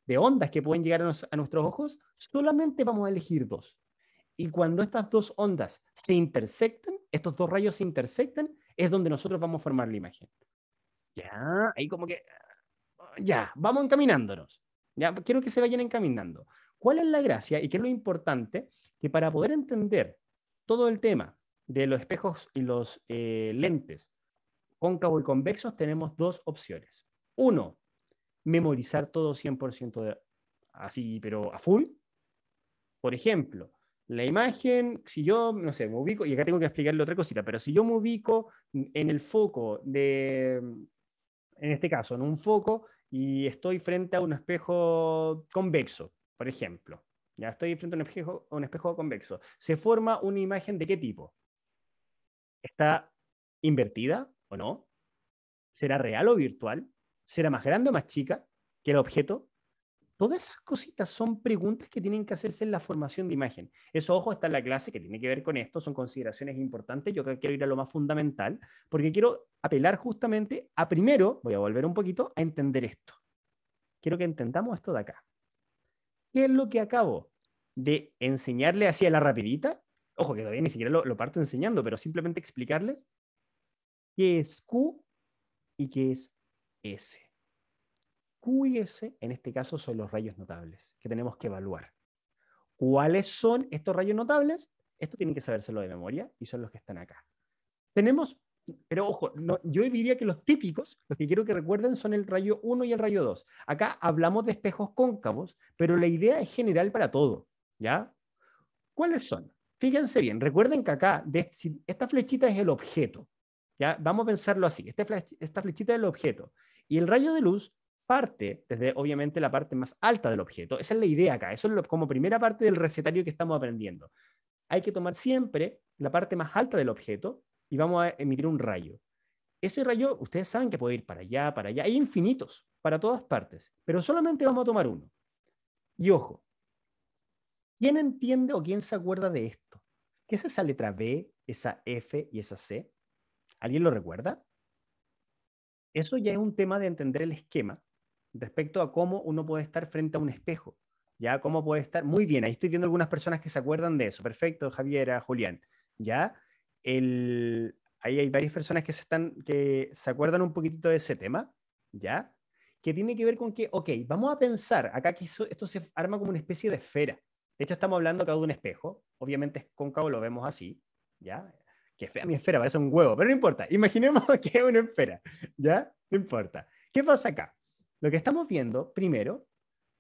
de ondas que pueden llegar a, nuestros ojos, solamente vamos a elegir dos. Y cuando estas dos ondas se intersectan, estos dos rayos se intersectan, es donde nosotros vamos a formar la imagen. Ya, ahí como que, ya, vamos encaminándonos. Ya, quiero que se vayan encaminando. ¿Cuál es la gracia y qué es lo importante? Que para poder entender todo el tema de los espejos y los eh, lentes cóncavos y convexos, tenemos dos opciones. Uno, memorizar todo 100% así, pero a full. Por ejemplo, la imagen, si yo, no sé, me ubico, y acá tengo que explicarle otra cosita, pero si yo me ubico en el foco de, en este caso, en un foco, y estoy frente a un espejo convexo, por ejemplo, ya estoy frente a un espejo, a un espejo convexo, ¿se forma una imagen de qué tipo? ¿Está invertida o no? ¿Será real o virtual? será más grande o más chica que el objeto. Todas esas cositas son preguntas que tienen que hacerse en la formación de imagen. Eso, ojo, está en la clase que tiene que ver con esto, son consideraciones importantes. Yo quiero ir a lo más fundamental, porque quiero apelar justamente a primero, voy a volver un poquito, a entender esto. Quiero que entendamos esto de acá. ¿Qué es lo que acabo de enseñarle a la rapidita? Ojo, que todavía ni siquiera lo, lo parto enseñando, pero simplemente explicarles qué es Q y qué es S. Q y S, en este caso, son los rayos notables que tenemos que evaluar. ¿Cuáles son estos rayos notables? Esto tienen que sabérselo de memoria y son los que están acá. Tenemos, pero ojo, yo diría que los típicos, los que quiero que recuerden, son el rayo 1 y el rayo 2. Acá hablamos de espejos cóncavos, pero la idea es general para todo. ¿Ya? ¿Cuáles son? Fíjense bien, recuerden que acá, esta flechita es el objeto. ¿ya? Vamos a pensarlo así, esta flechita es el objeto. Y el rayo de luz parte desde obviamente la parte más alta del objeto. Esa es la idea acá. Eso es como primera parte del recetario que estamos aprendiendo. Hay que tomar siempre la parte más alta del objeto y vamos a emitir un rayo. Ese rayo, ustedes saben que puede ir para allá, para allá. Hay infinitos para todas partes, pero solamente vamos a tomar uno. Y ojo, ¿quién entiende o quién se acuerda de esto? ¿Qué es esa letra B, esa F y esa C? ¿Alguien lo recuerda? Eso ya es un tema de entender el esquema respecto a cómo uno puede estar frente a un espejo, ya cómo puede estar. Muy bien, ahí estoy viendo algunas personas que se acuerdan de eso. Perfecto, Javiera, Julián, ya. ahí hay varias personas que se, están, que se acuerdan un poquitito de ese tema, ya que tiene que ver con que, ok, vamos a pensar acá que esto se arma como una especie de esfera. De hecho, estamos hablando acá de un espejo. Obviamente es cóncavo, lo vemos así, ¿ya? que fea mi esfera, parece un huevo, pero no importa. Imaginemos que es una esfera, ¿ya? No importa. ¿Qué pasa acá? Lo que estamos viendo, primero,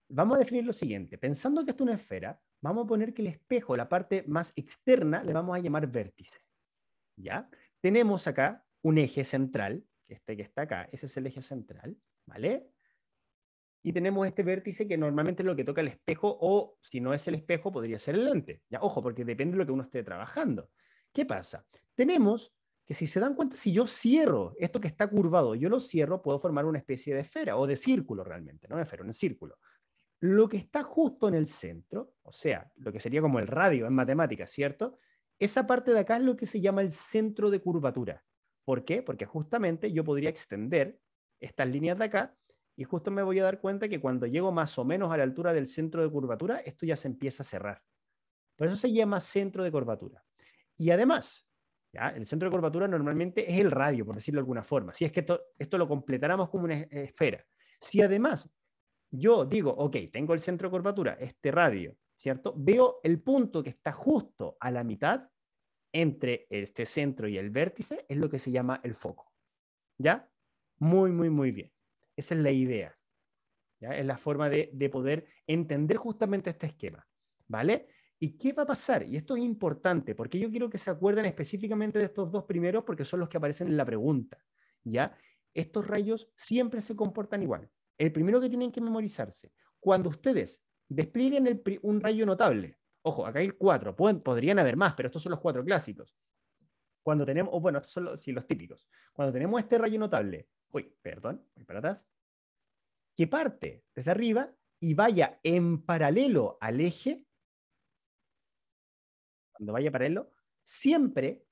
vamos a definir lo siguiente. Pensando que esto es una esfera, vamos a poner que el espejo, la parte más externa, le vamos a llamar vértice. ¿Ya? Tenemos acá un eje central, este que está acá, ese es el eje central, ¿vale? Y tenemos este vértice que normalmente es lo que toca el espejo, o si no es el espejo, podría ser el lente. Ya, ojo, porque depende de lo que uno esté trabajando. ¿Qué pasa? tenemos que si se dan cuenta, si yo cierro esto que está curvado, yo lo cierro, puedo formar una especie de esfera o de círculo realmente, no una esfera, un círculo. Lo que está justo en el centro, o sea, lo que sería como el radio en matemáticas, ¿cierto? Esa parte de acá es lo que se llama el centro de curvatura. ¿Por qué? Porque justamente yo podría extender estas líneas de acá y justo me voy a dar cuenta que cuando llego más o menos a la altura del centro de curvatura, esto ya se empieza a cerrar. Por eso se llama centro de curvatura. Y además, el centro de curvatura normalmente es el radio, por decirlo de alguna forma. Si es que esto, lo completáramos como una esfera. Si además yo digo, ok, tengo el centro de curvatura, este radio, ¿cierto? Veo el punto que está justo a la mitad entre este centro y el vértice, es lo que se llama el foco. ¿Ya? Muy, muy, muy bien. Esa es la idea. Es la forma de, de poder entender justamente este esquema. ¿Vale? ¿Y qué va a pasar? Y esto es importante, porque yo quiero que se acuerden específicamente de estos dos primeros, porque son los que aparecen en la pregunta. ¿ya? Estos rayos siempre se comportan igual. El primero que tienen que memorizarse, cuando ustedes desplieguen un rayo notable, ojo, acá hay cuatro, pueden, podrían haber más, pero estos son los cuatro clásicos. Cuando tenemos, bueno, estos son los, los típicos. Cuando tenemos este rayo notable, uy, perdón, voy para atrás, que parte desde arriba y vaya en paralelo al eje cuando vaya a pararlo, siempre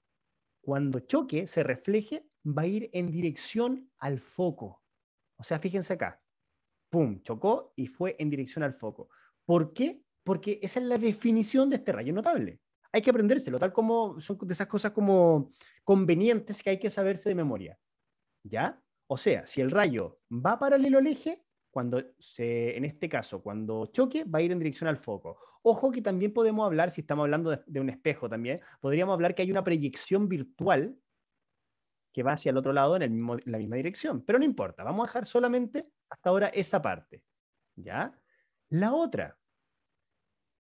cuando choque, se refleje, va a ir en dirección al foco. O sea, fíjense acá. ¡Pum! Chocó y fue en dirección al foco. ¿Por qué? Porque esa es la definición de este rayo notable. Hay que aprendérselo, tal como son de esas cosas como convenientes que hay que saberse de memoria. ¿Ya? O sea, si el rayo va paralelo al eje, cuando se, en este caso, cuando choque, va a ir en dirección al foco. Ojo que también podemos hablar, si estamos hablando de, un espejo también, podríamos hablar que hay una proyección virtual que va hacia el otro lado en, la misma dirección, pero no importa, vamos a dejar solamente hasta ahora esa parte. ¿Ya? La otra.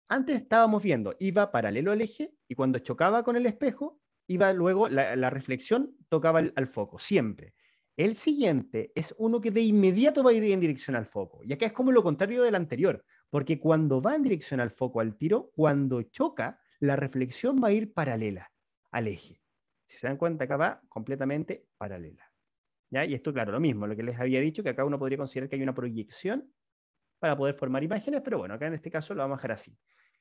Antes estábamos viendo, iba paralelo al eje y cuando chocaba con el espejo, iba luego, la, reflexión tocaba al foco, siempre. El siguiente es uno que de inmediato va a ir en dirección al foco. Y acá es como lo contrario del anterior, porque cuando va en dirección al foco, al tiro, cuando choca, la reflexión va a ir paralela al eje. Si se dan cuenta, acá va completamente paralela. ¿Ya? Y esto, claro, lo mismo, lo que les había dicho, que acá uno podría considerar que hay una proyección para poder formar imágenes, pero bueno, acá en este caso lo vamos a dejar así.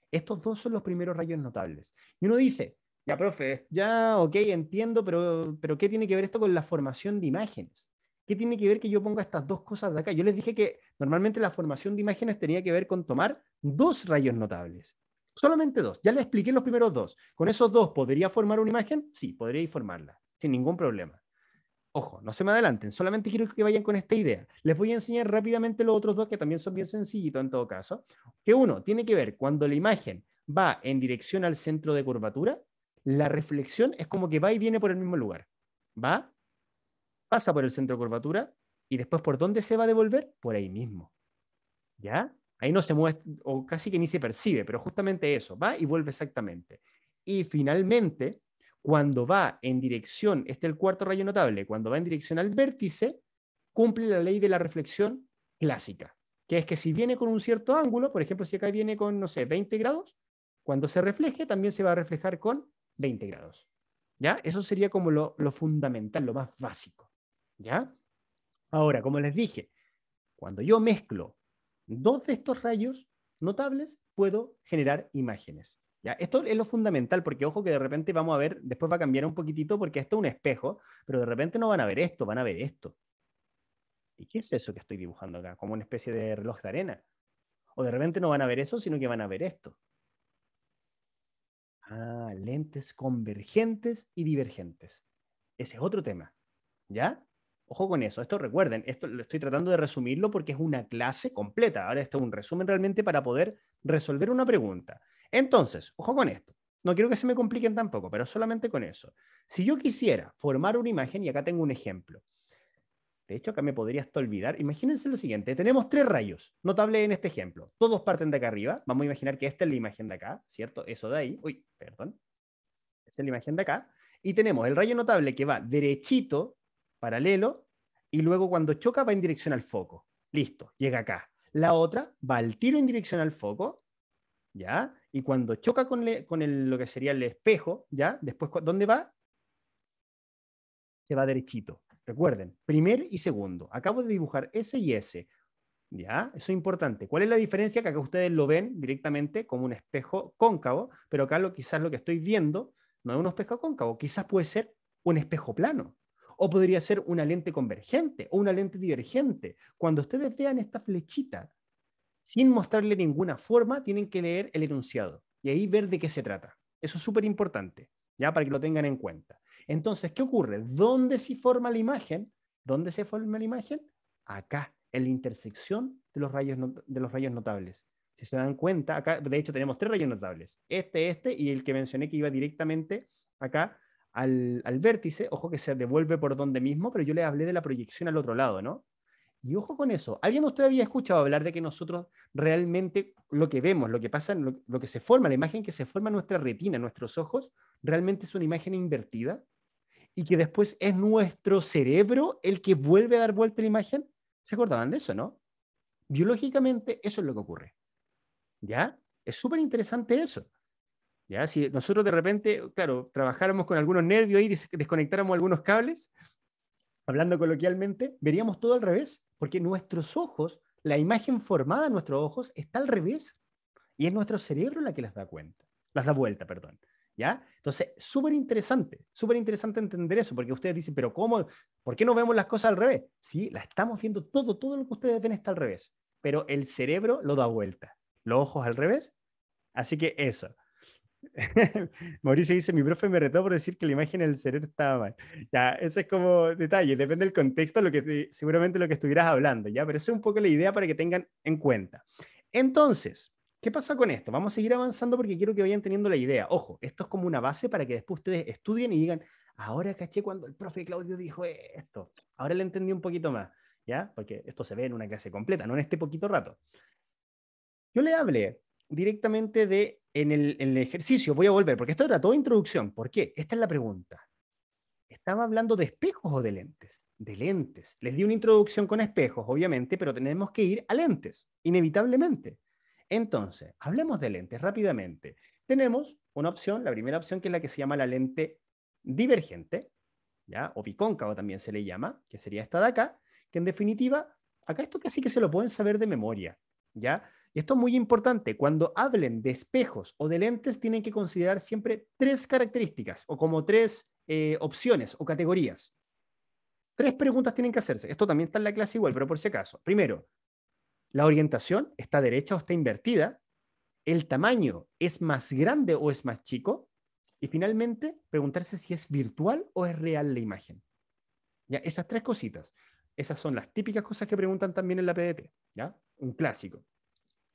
Estos dos son los primeros rayos notables. Y uno dice, ya, profe, ya, ok, entiendo, pero, ¿qué tiene que ver esto con la formación de imágenes? ¿Qué tiene que ver que yo ponga estas dos cosas de acá? Yo les dije que normalmente la formación de imágenes tenía que ver con tomar dos rayos notables. Solamente dos. Ya les expliqué los primeros dos. ¿Con esos dos podría formar una imagen? Sí, podría formarla, sin ningún problema. Ojo, no se me adelanten, solamente quiero que vayan con esta idea. Les voy a enseñar rápidamente los otros dos que también son bien sencillitos en todo caso. Que uno tiene que ver cuando la imagen va en dirección al centro de curvatura, la reflexión es como que va y viene por el mismo lugar. Va, pasa por el centro de curvatura y después por dónde se va a devolver? Por ahí mismo. ¿Ya? Ahí no se mueve o casi que ni se percibe, pero justamente eso, va y vuelve exactamente. Y finalmente, cuando va en dirección, este es el cuarto rayo notable, cuando va en dirección al vértice, cumple la ley de la reflexión clásica, que es que si viene con un cierto ángulo, por ejemplo, si acá viene con, no sé, 20 grados, cuando se refleje también se va a reflejar con 20 grados. ¿Ya? Eso sería como lo, fundamental, lo más básico. ¿Ya? Ahora, como les dije, cuando yo mezclo dos de estos rayos notables, puedo generar imágenes. ¿Ya? Esto es lo fundamental, porque ojo que de repente vamos a ver, después va a cambiar un poquitito porque esto es un espejo, pero de repente no van a ver esto, van a ver esto. ¿Y qué es eso que estoy dibujando acá? Como una especie de reloj de arena. O de repente no van a ver eso, sino que van a ver esto. Ah, lentes convergentes y divergentes. Ese es otro tema. ¿Ya? Ojo con eso. Esto recuerden, esto lo estoy tratando de resumirlo porque es una clase completa. Ahora esto es un resumen realmente para poder resolver una pregunta. Entonces, ojo con esto. No quiero que se me compliquen tampoco, pero solamente con eso. Si yo quisiera formar una imagen, y acá tengo un ejemplo, de hecho, acá me podría olvidar. Imagínense lo siguiente, tenemos tres rayos, notable en este ejemplo. Todos parten de acá arriba. Vamos a imaginar que esta es la imagen de acá, ¿cierto? Eso de ahí. Uy, perdón. Esa es la imagen de acá. Y tenemos el rayo notable que va derechito, paralelo, y luego cuando choca va en dirección al foco. Listo, llega acá. La otra va al tiro en dirección al foco, ¿ya? Y cuando choca con, el, lo que sería el espejo, ¿ya? Después, ¿dónde va? Se va derechito. Recuerden, primer y segundo. Acabo de dibujar S y S. ¿Ya? Eso es importante. ¿Cuál es la diferencia? Que acá ustedes lo ven directamente como un espejo cóncavo, pero acá quizás lo que estoy viendo no es un espejo cóncavo, quizás puede ser un espejo plano. O podría ser una lente convergente o una lente divergente. Cuando ustedes vean esta flechita, sin mostrarle ninguna forma, tienen que leer el enunciado y ahí ver de qué se trata. Eso es súper importante, ya para que lo tengan en cuenta. Entonces, ¿qué ocurre? ¿Dónde se forma la imagen? ¿Dónde se forma la imagen? Acá, en la intersección de los rayos, de los rayos notables. Si se dan cuenta, acá, de hecho, tenemos tres rayos notables. Este, este y el que mencioné que iba directamente acá al, vértice. Ojo que se devuelve por donde mismo, pero yo les hablé de la proyección al otro lado, ¿no? Y ojo con eso. ¿Alguien de ustedes había escuchado hablar de que nosotros realmente lo que vemos, lo que pasa, lo, lo que se forma, la imagen que se forma en nuestra retina, en nuestros ojos, realmente es una imagen invertida? y que después es nuestro cerebro el que vuelve a dar vuelta la imagen. ¿Se acordaban de eso, no? Biológicamente eso es lo que ocurre. ¿Ya? Es súper interesante eso. ¿Ya? Si nosotros de repente, claro, trabajáramos con algunos nervios y desconectáramos algunos cables, hablando coloquialmente, veríamos todo al revés, porque nuestros ojos, la imagen formada en nuestros ojos está al revés y es nuestro cerebro la que las da cuenta, las da vuelta, perdón. ¿Ya? Entonces, súper interesante, súper interesante entender eso, porque ustedes dicen, pero ¿cómo? ¿Por qué no vemos las cosas al revés? Sí, la estamos viendo todo, todo lo que ustedes ven está al revés, pero el cerebro lo da vuelta, los ojos al revés, así que eso. Mauricio dice, mi profe me retó por decir que la imagen del cerebro estaba mal. Ya, ese es como detalle, depende del contexto, lo que seguramente lo que estuvieras hablando, ¿ya? Pero eso es un poco la idea para que tengan en cuenta. Entonces, ¿Qué pasa con esto? Vamos a seguir avanzando porque quiero que vayan teniendo la idea. Ojo, esto es como una base para que después ustedes estudien y digan, ahora caché cuando el profe Claudio dijo esto, ahora le entendí un poquito más, ¿ya? Porque esto se ve en una clase completa, no en este poquito rato. Yo le hablé directamente de, en el, ejercicio, voy a volver, porque esto era toda introducción. ¿Por qué? Esta es la pregunta. ¿Estaba hablando de espejos o de lentes? De lentes. Les di una introducción con espejos, obviamente, pero tenemos que ir a lentes, inevitablemente. Entonces, hablemos de lentes rápidamente. Tenemos una opción, la primera opción que es la que se llama la lente divergente, ¿ya? o bicóncavo también se le llama, que sería esta de acá, que en definitiva, acá esto casi que se lo pueden saber de memoria. ¿ya? Y esto es muy importante. Cuando hablen de espejos o de lentes, tienen que considerar siempre tres características o como tres eh, opciones o categorías. Tres preguntas tienen que hacerse. Esto también está en la clase igual, pero por si acaso. Primero, la orientación está derecha o está invertida, el tamaño es más grande o es más chico, y finalmente preguntarse si es virtual o es real la imagen. ¿Ya? Esas tres cositas, esas son las típicas cosas que preguntan también en la PDT, ¿ya? un clásico.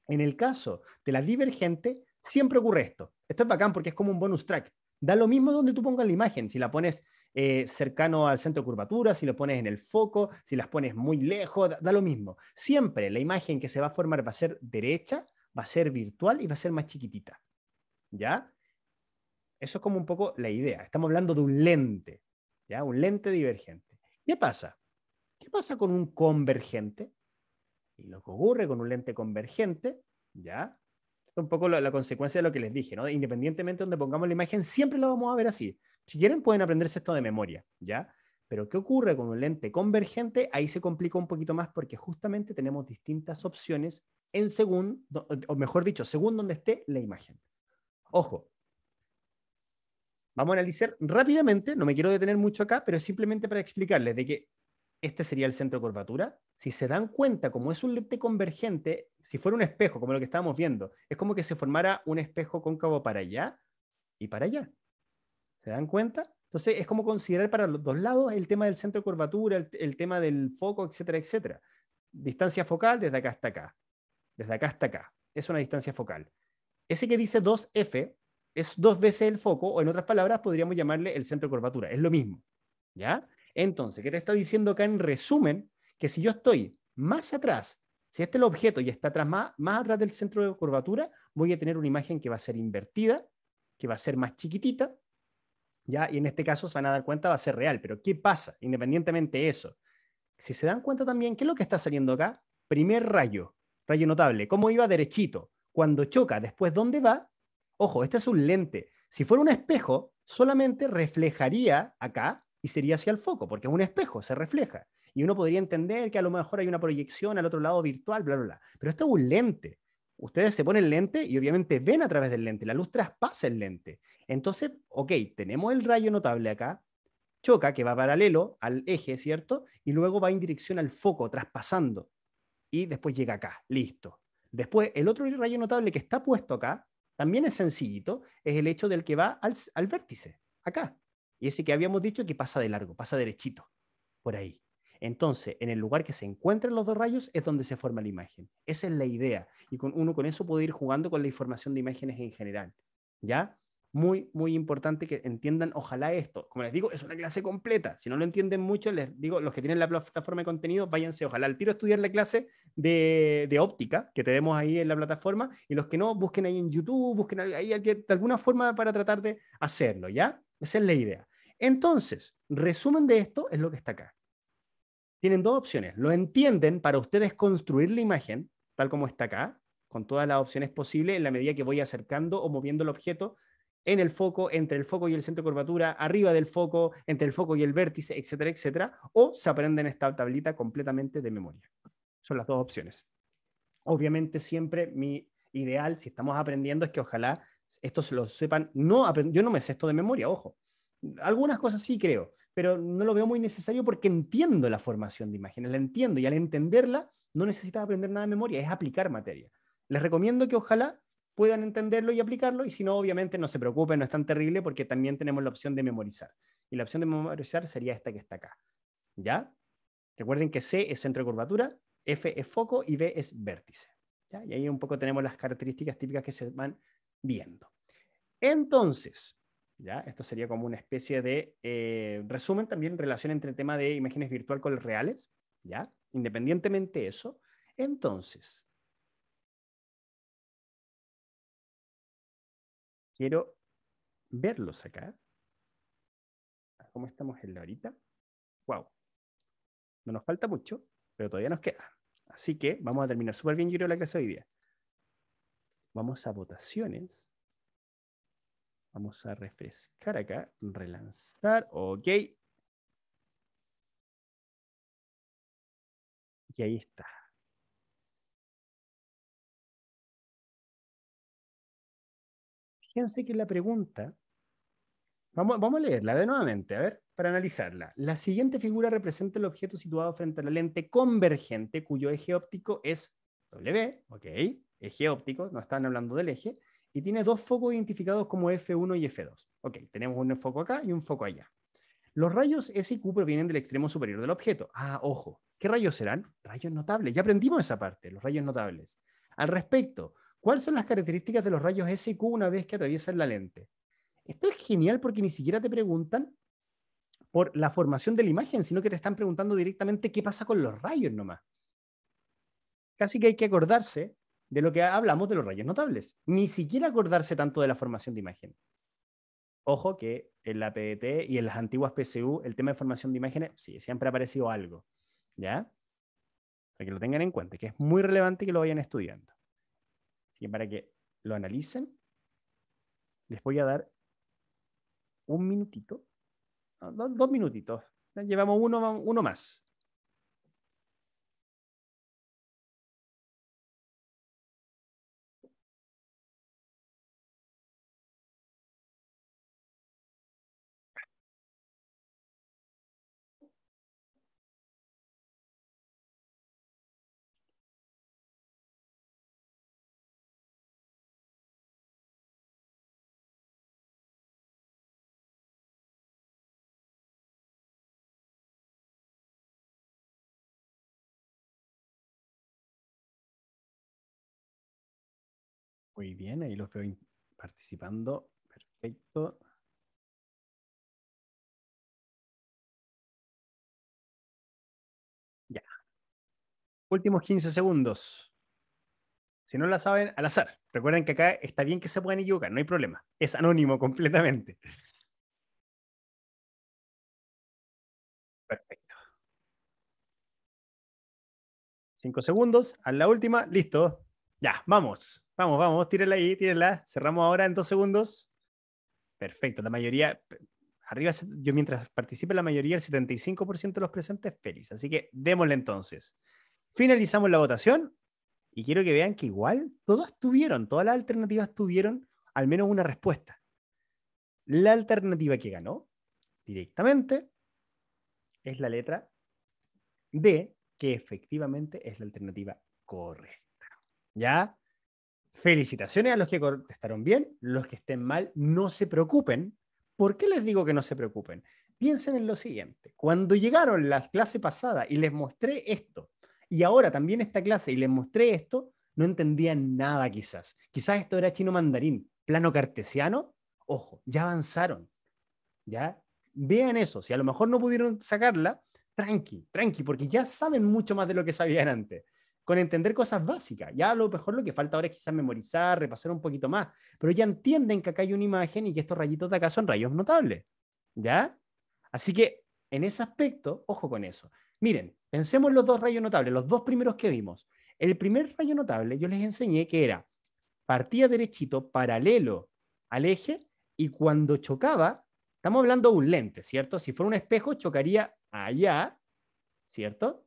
En el caso de la divergente, siempre ocurre esto. Esto es bacán porque es como un bonus track. Da lo mismo donde tú pongas la imagen, si la pones eh, cercano al centro de curvatura, si lo pones en el foco, si las pones muy lejos, da, lo mismo. Siempre la imagen que se va a formar va a ser derecha, va a ser virtual y va a ser más chiquitita. ¿Ya? Eso es como un poco la idea. Estamos hablando de un lente, ¿ya? Un lente divergente. ¿Qué pasa? ¿Qué pasa con un convergente? Y lo que ocurre con un lente convergente, ¿ya? es un poco la, consecuencia de lo que les dije, ¿no? Independientemente de donde pongamos la imagen, siempre la vamos a ver así. Si quieren, pueden aprenderse esto de memoria, ¿ya? Pero ¿qué ocurre con un lente convergente? Ahí se complica un poquito más porque justamente tenemos distintas opciones en según, o mejor dicho, según donde esté la imagen. Ojo. Vamos a analizar rápidamente, no me quiero detener mucho acá, pero simplemente para explicarles de que este sería el centro de curvatura. Si se dan cuenta, como es un lente convergente, si fuera un espejo, como lo que estábamos viendo, es como que se formara un espejo cóncavo para allá y para allá. ¿Se dan cuenta? Entonces es como considerar para los dos lados el tema del centro de curvatura, el, tema del foco, etcétera, etcétera. Distancia focal desde acá hasta acá. Desde acá hasta acá. Es una distancia focal. Ese que dice 2F es dos veces el foco, o en otras palabras podríamos llamarle el centro de curvatura. Es lo mismo. ¿Ya? Entonces, ¿qué te está diciendo acá en resumen? Que si yo estoy más atrás, si este es el objeto y está atrás más, más atrás del centro de curvatura, voy a tener una imagen que va a ser invertida, que va a ser más chiquitita, ¿ya? Y en este caso se van a dar cuenta, va a ser real, pero ¿qué pasa? Independientemente de eso. Si se dan cuenta también, ¿qué es lo que está saliendo acá? Primer rayo, rayo notable, cómo iba derechito, cuando choca, después dónde va. Ojo, este es un lente. Si fuera un espejo, solamente reflejaría acá y sería hacia el foco, porque es un espejo, se refleja. Y uno podría entender que a lo mejor hay una proyección al otro lado virtual, bla, bla, bla. Pero esto es un lente ustedes se ponen lente y obviamente ven a través del lente, la luz traspasa el lente. Entonces, ok, tenemos el rayo notable acá, choca, que va paralelo al eje, ¿cierto? Y luego va en dirección al foco, traspasando. Y después llega acá, listo. Después, el otro rayo notable que está puesto acá, también es sencillito, es el hecho del que va al, al vértice, acá. Y ese que habíamos dicho que pasa de largo, pasa derechito, por ahí. Entonces, en el lugar que se encuentran los dos rayos es donde se forma la imagen. Esa es la idea. Y con, uno con eso puede ir jugando con la información de imágenes en general. ¿Ya? Muy, muy importante que entiendan, ojalá esto. Como les digo, es una clase completa. Si no lo entienden mucho, les digo, los que tienen la plataforma de contenido, váyanse, ojalá al tiro a estudiar la clase de, de óptica que tenemos ahí en la plataforma. Y los que no, busquen ahí en YouTube, busquen ahí de alguna forma para tratar de hacerlo, ¿ya? Esa es la idea. Entonces, resumen de esto es lo que está acá tienen dos opciones. Lo entienden para ustedes construir la imagen, tal como está acá, con todas las opciones posibles en la medida que voy acercando o moviendo el objeto en el foco, entre el foco y el centro de curvatura, arriba del foco, entre el foco y el vértice, etcétera, etcétera, o se aprenden esta tablita completamente de memoria. Son las dos opciones. Obviamente siempre mi ideal, si estamos aprendiendo, es que ojalá estos lo sepan. No, yo no me sé esto de memoria, ojo. Algunas cosas sí creo, pero no lo veo muy necesario porque entiendo la formación de imágenes, la entiendo y al entenderla no necesitas aprender nada de memoria, es aplicar materia. Les recomiendo que ojalá puedan entenderlo y aplicarlo y si no, obviamente no se preocupen, no es tan terrible porque también tenemos la opción de memorizar. Y la opción de memorizar sería esta que está acá. ¿Ya? Recuerden que C es centro de curvatura, F es foco y B es vértice. Y ahí un poco tenemos las características típicas que se van viendo. Entonces, esto sería como una especie de eh, resumen también relación entre el tema de imágenes virtual con los reales, ¿ya? Independientemente de eso. Entonces, quiero verlos acá. ¿Cómo estamos en la horita? ¡Wow! No nos falta mucho, pero todavía nos queda. Así que vamos a terminar súper bien, yo la clase hoy día. Vamos a votaciones. Vamos a refrescar acá, relanzar, ok. Y ahí está. Fíjense que la pregunta, vamos, vamos a leerla de nuevamente, a ver, para analizarla. La siguiente figura representa el objeto situado frente a la lente convergente cuyo eje óptico es W, ok, eje óptico, no están hablando del eje, y tiene dos focos identificados como F1 y F2. Ok, tenemos un foco acá y un foco allá. Los rayos S y Q provienen del extremo superior del objeto. Ah, ojo, ¿qué rayos serán? Rayos notables. Ya aprendimos esa parte, los rayos notables. Al respecto, ¿cuáles son las características de los rayos S y Q una vez que atraviesan la lente? Esto es genial porque ni siquiera te preguntan por la formación de la imagen, sino que te están preguntando directamente qué pasa con los rayos nomás. Casi que hay que acordarse de lo que hablamos de los rayos notables. Ni siquiera acordarse tanto de la formación de imagen. Ojo que en la PDT y en las antiguas PCU el tema de formación de imágenes sí, siempre ha aparecido algo. ¿Ya? Para que lo tengan en cuenta, que es muy relevante que lo vayan estudiando. Así que para que lo analicen, les voy a dar un minutito, dos, dos minutitos. Llevamos uno, uno más. Muy bien, ahí los veo participando. Perfecto. Ya. Últimos 15 segundos. Si no la saben, al azar. Recuerden que acá está bien que se puedan equivocar, no hay problema. Es anónimo completamente. Perfecto. Cinco segundos. A la última, listo. Ya, vamos. Vamos, vamos, tírenla ahí, tírenla. Cerramos ahora en dos segundos. Perfecto, la mayoría, arriba, yo mientras participe la mayoría, el 75% de los presentes feliz. Así que démosle entonces. Finalizamos la votación y quiero que vean que igual todas tuvieron, todas las alternativas tuvieron al menos una respuesta. La alternativa que ganó directamente es la letra D, que efectivamente es la alternativa correcta. ¿Ya? Felicitaciones a los que contestaron bien, los que estén mal, no se preocupen. ¿Por qué les digo que no se preocupen? Piensen en lo siguiente, cuando llegaron la clase pasada y les mostré esto, y ahora también esta clase y les mostré esto, no entendían nada quizás. Quizás esto era chino mandarín, plano cartesiano, ojo, ya avanzaron. ¿Ya? Vean eso, si a lo mejor no pudieron sacarla, tranqui, tranqui, porque ya saben mucho más de lo que sabían antes con entender cosas básicas. Ya a lo mejor lo que falta ahora es quizás memorizar, repasar un poquito más, pero ya entienden que acá hay una imagen y que estos rayitos de acá son rayos notables. ¿Ya? Así que en ese aspecto, ojo con eso. Miren, pensemos los dos rayos notables, los dos primeros que vimos. El primer rayo notable yo les enseñé que era partía derechito paralelo al eje y cuando chocaba, estamos hablando de un lente, ¿cierto? Si fuera un espejo, chocaría allá, ¿cierto?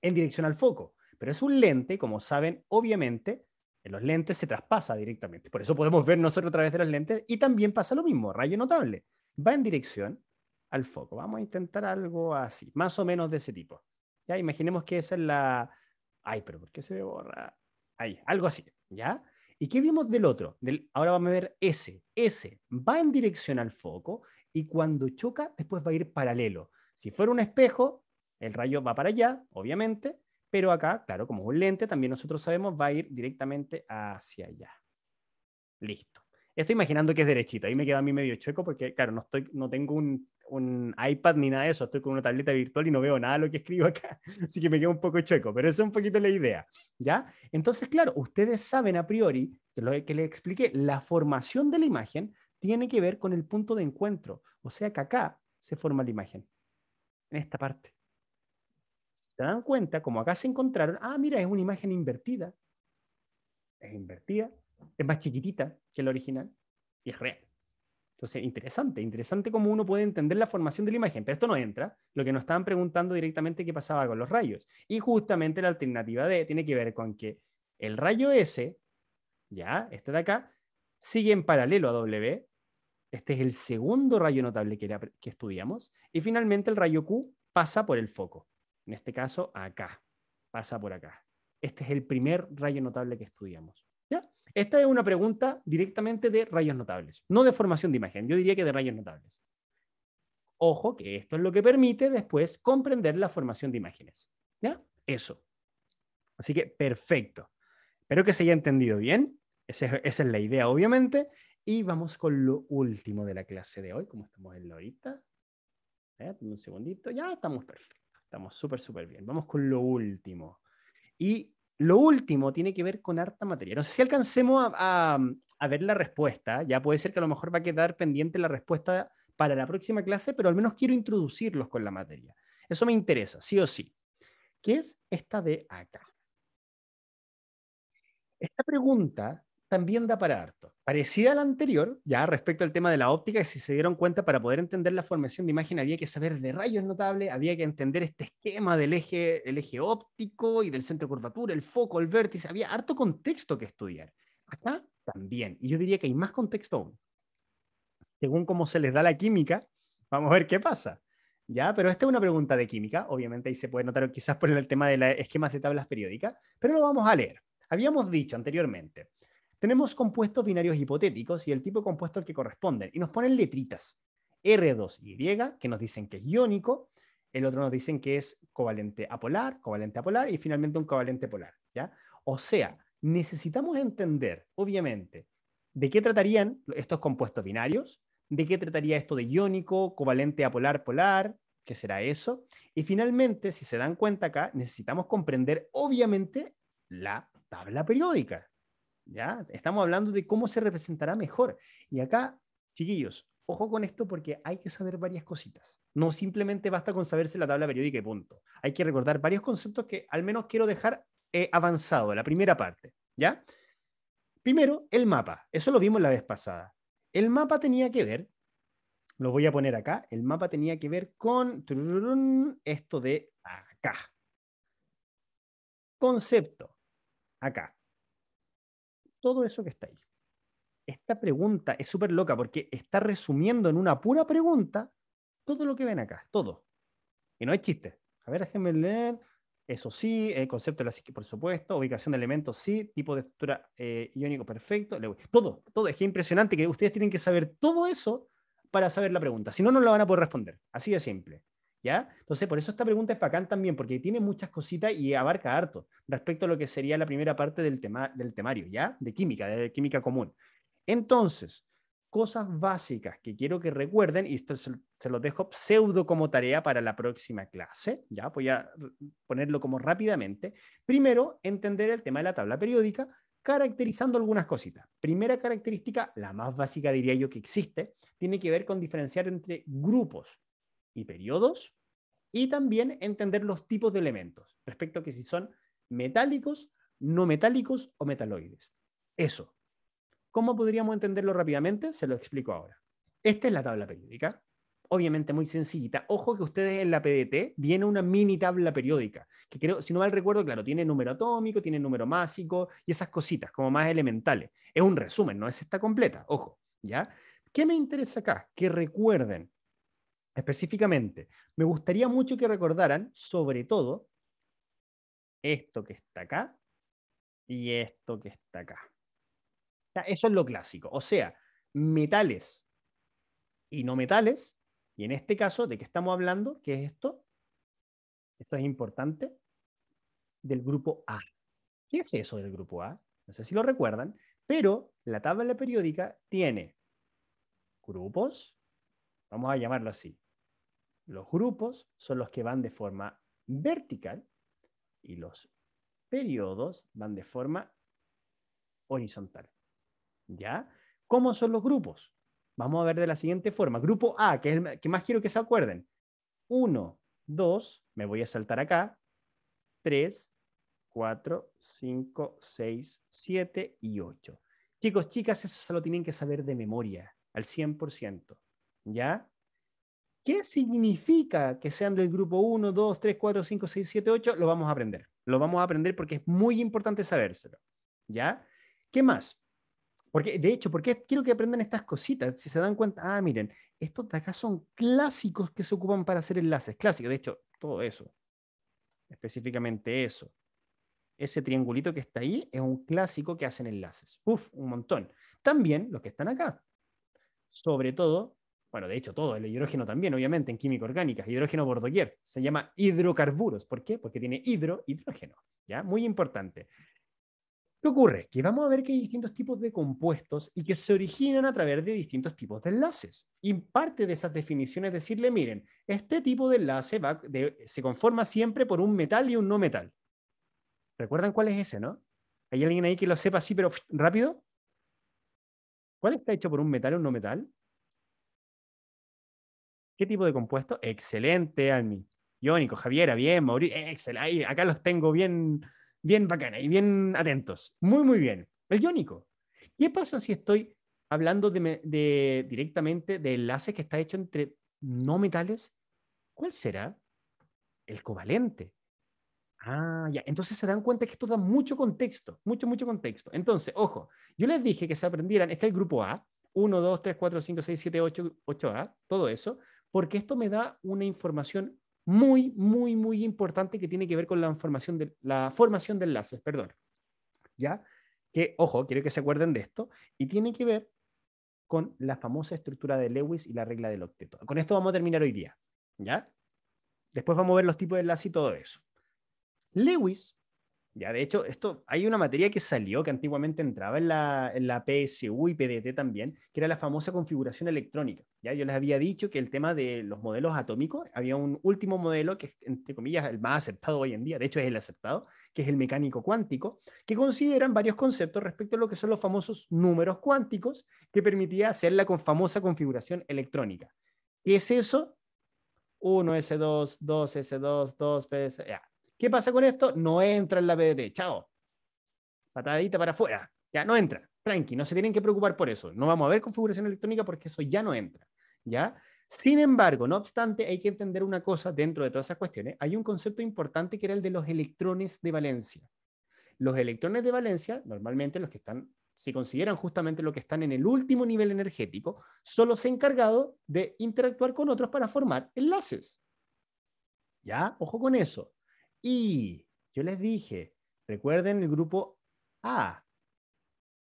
En dirección al foco. Pero es un lente, como saben, obviamente, en los lentes se traspasa directamente. Por eso podemos ver nosotros a través de los lentes y también pasa lo mismo, rayo notable. Va en dirección al foco. Vamos a intentar algo así, más o menos de ese tipo. Ya imaginemos que esa es la... Ay, pero ¿por qué se borra? Ahí, algo así, ¿ya? ¿Y qué vimos del otro? Del, ahora vamos a ver ese. Ese va en dirección al foco y cuando choca después va a ir paralelo. Si fuera un espejo, el rayo va para allá, obviamente, pero acá, claro, como es un lente, también nosotros sabemos va a ir directamente hacia allá. Listo. Estoy imaginando que es derechito. Ahí me queda a mí medio chueco porque, claro, no, estoy, no tengo un, iPad ni nada de eso. Estoy con una tableta virtual y no veo nada de lo que escribo acá. Así que me queda un poco chueco, pero esa es un poquito la idea. ¿Ya? Entonces, claro, ustedes saben a priori, que lo que les expliqué, la formación de la imagen tiene que ver con el punto de encuentro. O sea que acá se forma la imagen. En esta parte se dan cuenta, como acá se encontraron, ah, mira, es una imagen invertida. Es invertida, es más chiquitita que la original y es real. Entonces, interesante, interesante cómo uno puede entender la formación de la imagen, pero esto no entra, lo que nos estaban preguntando directamente qué pasaba con los rayos. Y justamente la alternativa D tiene que ver con que el rayo S, ya, este de acá, sigue en paralelo a W, este es el segundo rayo notable que, que estudiamos, y finalmente el rayo Q pasa por el foco. En este caso, acá. Pasa por acá. Este es el primer rayo notable que estudiamos. ¿ya? Esta es una pregunta directamente de rayos notables, no de formación de imagen, yo diría que de rayos notables. Ojo que esto es lo que permite después comprender la formación de imágenes. ¿Ya? Eso. Así que perfecto. Espero que se haya entendido bien. Esa, es la idea, obviamente. Y vamos con lo último de la clase de hoy, como estamos en la horita. Un segundito, ya estamos perfectos. Estamos súper, súper bien. Vamos con lo último. Y lo último tiene que ver con harta materia. No sé si alcancemos a, ver la respuesta. Ya puede ser que a lo mejor va a quedar pendiente la respuesta para la próxima clase, pero al menos quiero introducirlos con la materia. Eso me interesa, sí o sí. ¿Qué es esta de acá? Esta pregunta también da para harto. Parecida a la anterior, ya respecto al tema de la óptica, si se dieron cuenta, para poder entender la formación de imagen había que saber de rayos notables, había que entender este esquema del eje, el eje óptico y del centro de curvatura, el foco, el vértice, había harto contexto que estudiar. Acá también, y yo diría que hay más contexto aún. Según cómo se les da la química, vamos a ver qué pasa. ¿ya? Pero esta es una pregunta de química, obviamente ahí se puede notar quizás por el tema de los esquemas de tablas periódicas, pero lo vamos a leer. Habíamos dicho anteriormente tenemos compuestos binarios hipotéticos y el tipo de compuesto al que corresponden. Y nos ponen letritas. R2Y, que nos dicen que es iónico, el otro nos dicen que es covalente apolar, covalente apolar y finalmente un covalente polar. ¿ya? O sea, necesitamos entender, obviamente, de qué tratarían estos compuestos binarios, de qué trataría esto de iónico, covalente apolar, polar, qué será eso. Y finalmente, si se dan cuenta acá, necesitamos comprender, obviamente, la tabla periódica. ¿ya? Estamos hablando de cómo se representará mejor. Y acá, chiquillos, ojo con esto porque hay que saber varias cositas. No simplemente basta con saberse la tabla periódica y punto. Hay que recordar varios conceptos que al menos quiero dejar eh, avanzado, la primera parte, ¿ya? Primero, el mapa. Eso lo vimos la vez pasada. El mapa tenía que ver, lo voy a poner acá, el mapa tenía que ver con esto de acá. Concepto, acá todo eso que está ahí. Esta pregunta es súper loca porque está resumiendo en una pura pregunta todo lo que ven acá, todo. Y no es chiste. A ver, déjenme leer. Eso sí, el eh, concepto de la psique, por supuesto, ubicación de elementos, sí, tipo de estructura eh, iónico perfecto, todo, todo. Es que es impresionante que ustedes tienen que saber todo eso para saber la pregunta. Si no, no la van a poder responder. Así de simple. ¿ya? Entonces, por eso esta pregunta es bacán también, porque tiene muchas cositas y abarca harto respecto a lo que sería la primera parte del, tema, del temario, ¿ya? De química, de química común. Entonces, cosas básicas que quiero que recuerden, y esto se los dejo pseudo como tarea para la próxima clase, ya voy a ponerlo como rápidamente. Primero, entender el tema de la tabla periódica, caracterizando algunas cositas. Primera característica, la más básica diría yo que existe, tiene que ver con diferenciar entre grupos y periodos, y también entender los tipos de elementos, respecto a que si son metálicos, no metálicos o metaloides. Eso. ¿Cómo podríamos entenderlo rápidamente? Se lo explico ahora. Esta es la tabla periódica, obviamente muy sencillita. Ojo que ustedes en la PDT viene una mini tabla periódica, que creo, si no mal recuerdo, claro, tiene número atómico, tiene número másico y esas cositas como más elementales. Es un resumen, no es esta completa, ojo, ¿ya? ¿Qué me interesa acá? Que recuerden Específicamente, me gustaría mucho que recordaran, sobre todo, esto que está acá y esto que está acá. Eso es lo clásico. O sea, metales y no metales. Y en este caso, ¿de qué estamos hablando? ¿Qué es esto? Esto es importante. Del grupo A. ¿Qué es eso del grupo A? No sé si lo recuerdan, pero la tabla periódica tiene grupos, vamos a llamarlo así. Los grupos son los que van de forma vertical y los periodos van de forma horizontal. ¿Ya? ¿Cómo son los grupos? Vamos a ver de la siguiente forma. Grupo A, que es que más quiero que se acuerden. Uno, dos, me voy a saltar acá. 3, 4, 5, 6, 7 y 8. Chicos, chicas, eso se lo tienen que saber de memoria, al 100%. ¿Ya? ¿Qué significa que sean del grupo 1, 2, 3, 4, 5, 6, 7, 8? Lo vamos a aprender. Lo vamos a aprender porque es muy importante sabérselo. ¿Ya? ¿Qué más? Porque, de hecho, porque quiero que aprendan estas cositas? Si se dan cuenta, ah, miren, estos de acá son clásicos que se ocupan para hacer enlaces. Clásicos, de hecho, todo eso. Específicamente eso. Ese triangulito que está ahí es un clásico que hacen enlaces. Uf, un montón. También los que están acá. Sobre todo bueno, de hecho todo, el hidrógeno también, obviamente, en química orgánica, hidrógeno por se llama hidrocarburos. ¿Por qué? Porque tiene hidro, hidrógeno, ¿ya? Muy importante. ¿Qué ocurre? Que vamos a ver que hay distintos tipos de compuestos y que se originan a través de distintos tipos de enlaces. Y parte de esas definiciones es decirle, miren, este tipo de enlace se conforma siempre por un metal y un no metal. ¿Recuerdan cuál es ese, no? ¿Hay alguien ahí que lo sepa así, pero rápido? ¿Cuál está hecho por un metal y un no metal? ¿Qué tipo de compuesto? Excelente, Almi. Iónico, Javiera, bien, Mauricio, excelente. Ahí, acá los tengo bien, bien bacana y bien atentos. Muy, muy bien. El iónico. ¿Qué pasa si estoy hablando de, directamente de enlaces que está hecho entre no metales? ¿Cuál será? El covalente. Ah, ya. Entonces se dan cuenta que esto da mucho contexto, mucho, mucho contexto. Entonces, ojo, yo les dije que se aprendieran, está el grupo A, 1, 2, 3, 4, 5, 6, 7, 8, 8A, todo eso, porque esto me da una información muy, muy, muy importante que tiene que ver con la, formación de, la formación de enlaces, perdón. ¿Ya? Que, ojo, quiero que se acuerden de esto, y tiene que ver con la famosa estructura de Lewis y la regla del octeto. Con esto vamos a terminar hoy día, ¿ya? Después vamos a ver los tipos de enlace y todo eso. Lewis de hecho, esto, hay una materia que salió que antiguamente entraba en la, PSU y PDT también, que era la famosa configuración electrónica. Ya yo les había dicho que el tema de los modelos atómicos, había un último modelo que es, entre comillas, el más aceptado hoy en día, de hecho es el aceptado, que es el mecánico cuántico, que consideran varios conceptos respecto a lo que son los famosos números cuánticos que permitía hacer la famosa configuración electrónica. ¿Qué es eso? 1S2, 2S2, 2PS, ¿Qué pasa con esto? No entra en la PDT, chao. Patadita para afuera, ya no entra, tranqui, no se tienen que preocupar por eso. No vamos a ver configuración electrónica porque eso ya no entra, ¿ya? Sin embargo, no obstante, hay que entender una cosa dentro de todas esas cuestiones. Hay un concepto importante que era el de los electrones de valencia. Los electrones de valencia, normalmente los que están, se consideran justamente los que están en el último nivel energético, solo se han encargado de interactuar con otros para formar enlaces. ¿Ya? Ojo con eso. Y yo les dije, recuerden el grupo A.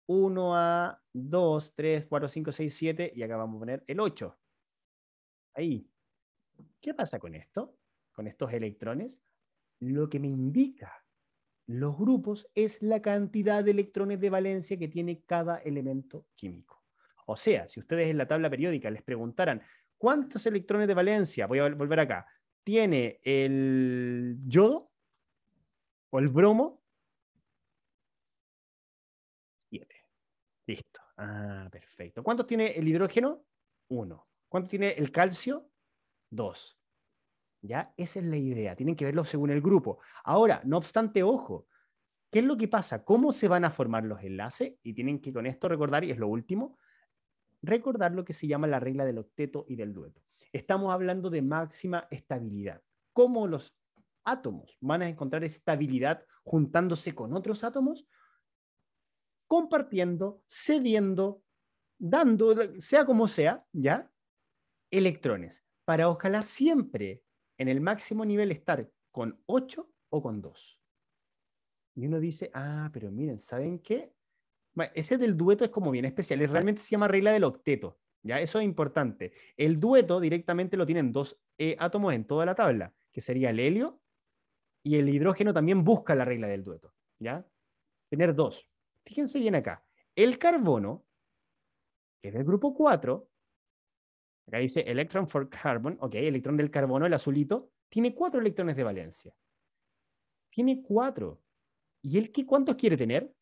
1 a 2, 3, 4, 5, 6, 7 y acá vamos a poner el 8. Ahí. ¿Qué pasa con esto? Con estos electrones. Lo que me indica los grupos es la cantidad de electrones de valencia que tiene cada elemento químico. O sea, si ustedes en la tabla periódica les preguntaran cuántos electrones de valencia, voy a volver acá, tiene el yodo o el bromo. Siete. Listo. Ah, perfecto. ¿Cuánto tiene el hidrógeno? Uno. ¿Cuánto tiene el calcio? Dos. ¿Ya? Esa es la idea. Tienen que verlo según el grupo. Ahora, no obstante, ojo, ¿qué es lo que pasa? ¿Cómo se van a formar los enlaces? Y tienen que con esto recordar, y es lo último, recordar lo que se llama la regla del octeto y del dueto. Estamos hablando de máxima estabilidad. ¿Cómo los átomos van a encontrar estabilidad juntándose con otros átomos? Compartiendo, cediendo, dando, sea como sea, ¿ya? Electrones. Para ojalá siempre en el máximo nivel estar con 8 o con 2. Y uno dice, ah, pero miren, ¿saben qué? ese del dueto es como bien especial, es, realmente se llama regla del octeto, ¿ya? Eso es importante. El dueto directamente lo tienen dos eh, átomos en toda la tabla, que sería el helio y el hidrógeno también busca la regla del dueto, ¿ya? Tener dos. Fíjense bien acá. El carbono, que es del grupo 4, acá dice electron for carbon, ok, electrón del carbono, el azulito, tiene cuatro electrones de valencia. Tiene cuatro. ¿Y él qué, cuántos quiere tener?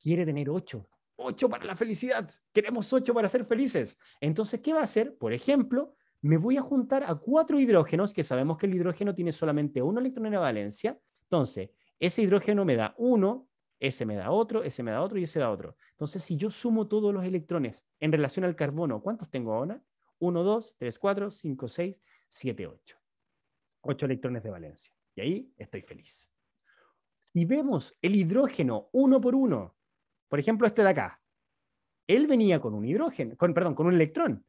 quiere tener 8, 8 para la felicidad. Queremos 8 para ser felices. Entonces, ¿qué va a hacer? Por ejemplo, me voy a juntar a 4 hidrógenos, que sabemos que el hidrógeno tiene solamente un electrón en la valencia. Entonces, ese hidrógeno me da 1 ese me da otro, ese me da otro y ese da otro. Entonces, si yo sumo todos los electrones en relación al carbono, ¿cuántos tengo ahora? 1, 2, 3, 4, 5, 6, 7, 8. 8 electrones de valencia. Y ahí estoy feliz. y vemos el hidrógeno uno por uno, por ejemplo, este de acá. Él venía con un hidrógeno, con, perdón, con un electrón.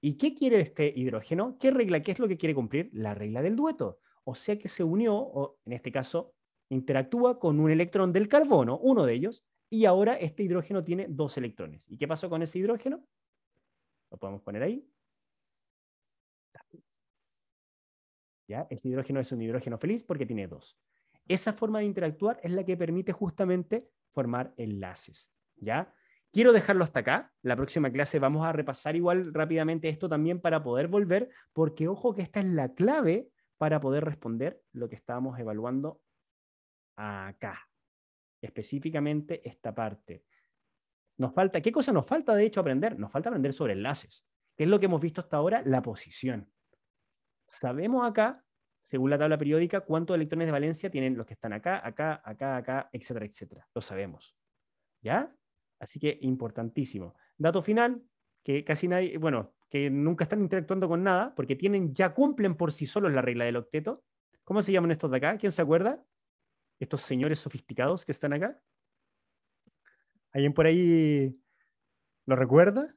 ¿Y qué quiere este hidrógeno? ¿Qué regla? ¿Qué es lo que quiere cumplir? La regla del dueto. O sea que se unió, o en este caso, interactúa con un electrón del carbono, uno de ellos, y ahora este hidrógeno tiene dos electrones. ¿Y qué pasó con ese hidrógeno? Lo podemos poner ahí. ¿Ya? Ese hidrógeno es un hidrógeno feliz porque tiene dos. Esa forma de interactuar es la que permite justamente formar enlaces. ¿Ya? Quiero dejarlo hasta acá. La próxima clase vamos a repasar igual rápidamente esto también para poder volver, porque ojo que esta es la clave para poder responder lo que estábamos evaluando acá. Específicamente esta parte. Nos falta, ¿qué cosa nos falta de hecho aprender? Nos falta aprender sobre enlaces, ¿Qué es lo que hemos visto hasta ahora, la posición. Sabemos acá según la tabla periódica, cuántos electrones de valencia tienen los que están acá, acá, acá, acá, etcétera, etcétera. Lo sabemos. ¿Ya? Así que importantísimo. Dato final, que casi nadie, bueno, que nunca están interactuando con nada, porque tienen, ya cumplen por sí solos la regla del octeto. ¿Cómo se llaman estos de acá? ¿Quién se acuerda? Estos señores sofisticados que están acá. ¿Alguien por ahí lo recuerda?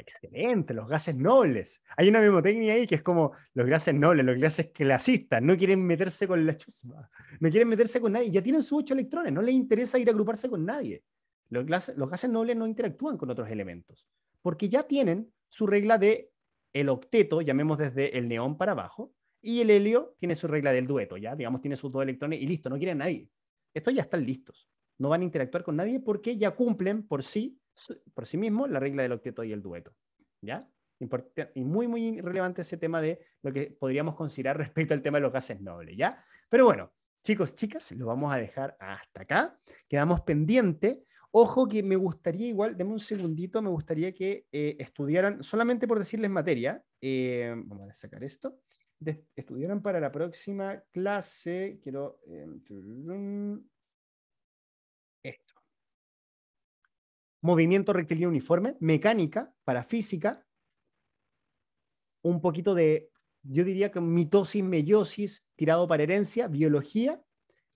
Excelente, los gases nobles. Hay una mnemotecnia ahí que es como los gases nobles, los gases clasistas, no quieren meterse con la chusma, no quieren meterse con nadie, ya tienen sus ocho electrones, no les interesa ir a agruparse con nadie. Los gases, los gases nobles no interactúan con otros elementos, porque ya tienen su regla de el octeto, llamemos desde el neón para abajo, y el helio tiene su regla del dueto, ya, digamos, tiene sus dos electrones y listo, no quieren a nadie. Estos ya están listos, no van a interactuar con nadie porque ya cumplen por sí por sí mismo la regla del octeto y el dueto. ¿Ya? y muy, muy relevante ese tema de lo que podríamos considerar respecto al tema de los gases nobles, ¿ya? Pero bueno, chicos, chicas, lo vamos a dejar hasta acá. Quedamos pendiente. Ojo que me gustaría igual, deme un segundito, me gustaría que eh, estudiaran, solamente por decirles materia, eh, vamos a sacar esto, estudiaran para la próxima clase, quiero... Eh, movimiento rectilíneo uniforme, mecánica, para física, un poquito de, yo diría que mitosis, meiosis, tirado para herencia, biología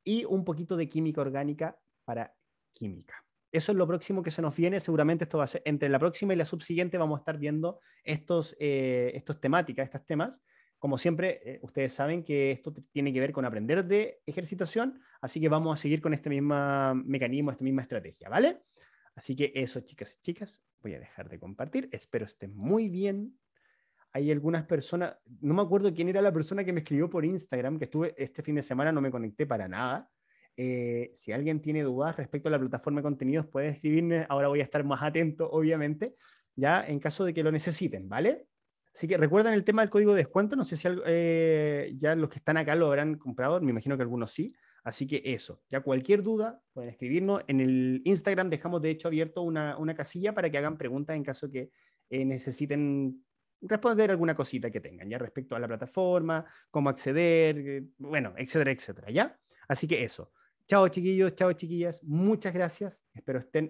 y un poquito de química orgánica para química. Eso es lo próximo que se nos viene. Seguramente esto va a ser entre la próxima y la subsiguiente vamos a estar viendo estos, eh, estos temáticas, estos temas. Como siempre, eh, ustedes saben que esto tiene que ver con aprender de ejercitación, así que vamos a seguir con este mismo mecanismo, esta misma estrategia, ¿vale? Así que eso, chicas y chicas, voy a dejar de compartir. Espero estén muy bien. Hay algunas personas, no me acuerdo quién era la persona que me escribió por Instagram, que estuve este fin de semana, no me conecté para nada. Eh, si alguien tiene dudas respecto a la plataforma de contenidos, puede escribirme. Ahora voy a estar más atento, obviamente, ya en caso de que lo necesiten, ¿vale? Así que recuerdan el tema del código de descuento. No sé si eh, ya los que están acá lo habrán comprado, me imagino que algunos sí. Así que eso, ya cualquier duda pueden escribirnos. En el Instagram dejamos de hecho abierto una, casilla para que hagan preguntas en caso que eh, necesiten responder alguna cosita que tengan, ya respecto a la plataforma, cómo acceder, eh, bueno, etcétera, etcétera, ¿ya? Así que eso. Chao chiquillos, chao chiquillas, muchas gracias, espero estén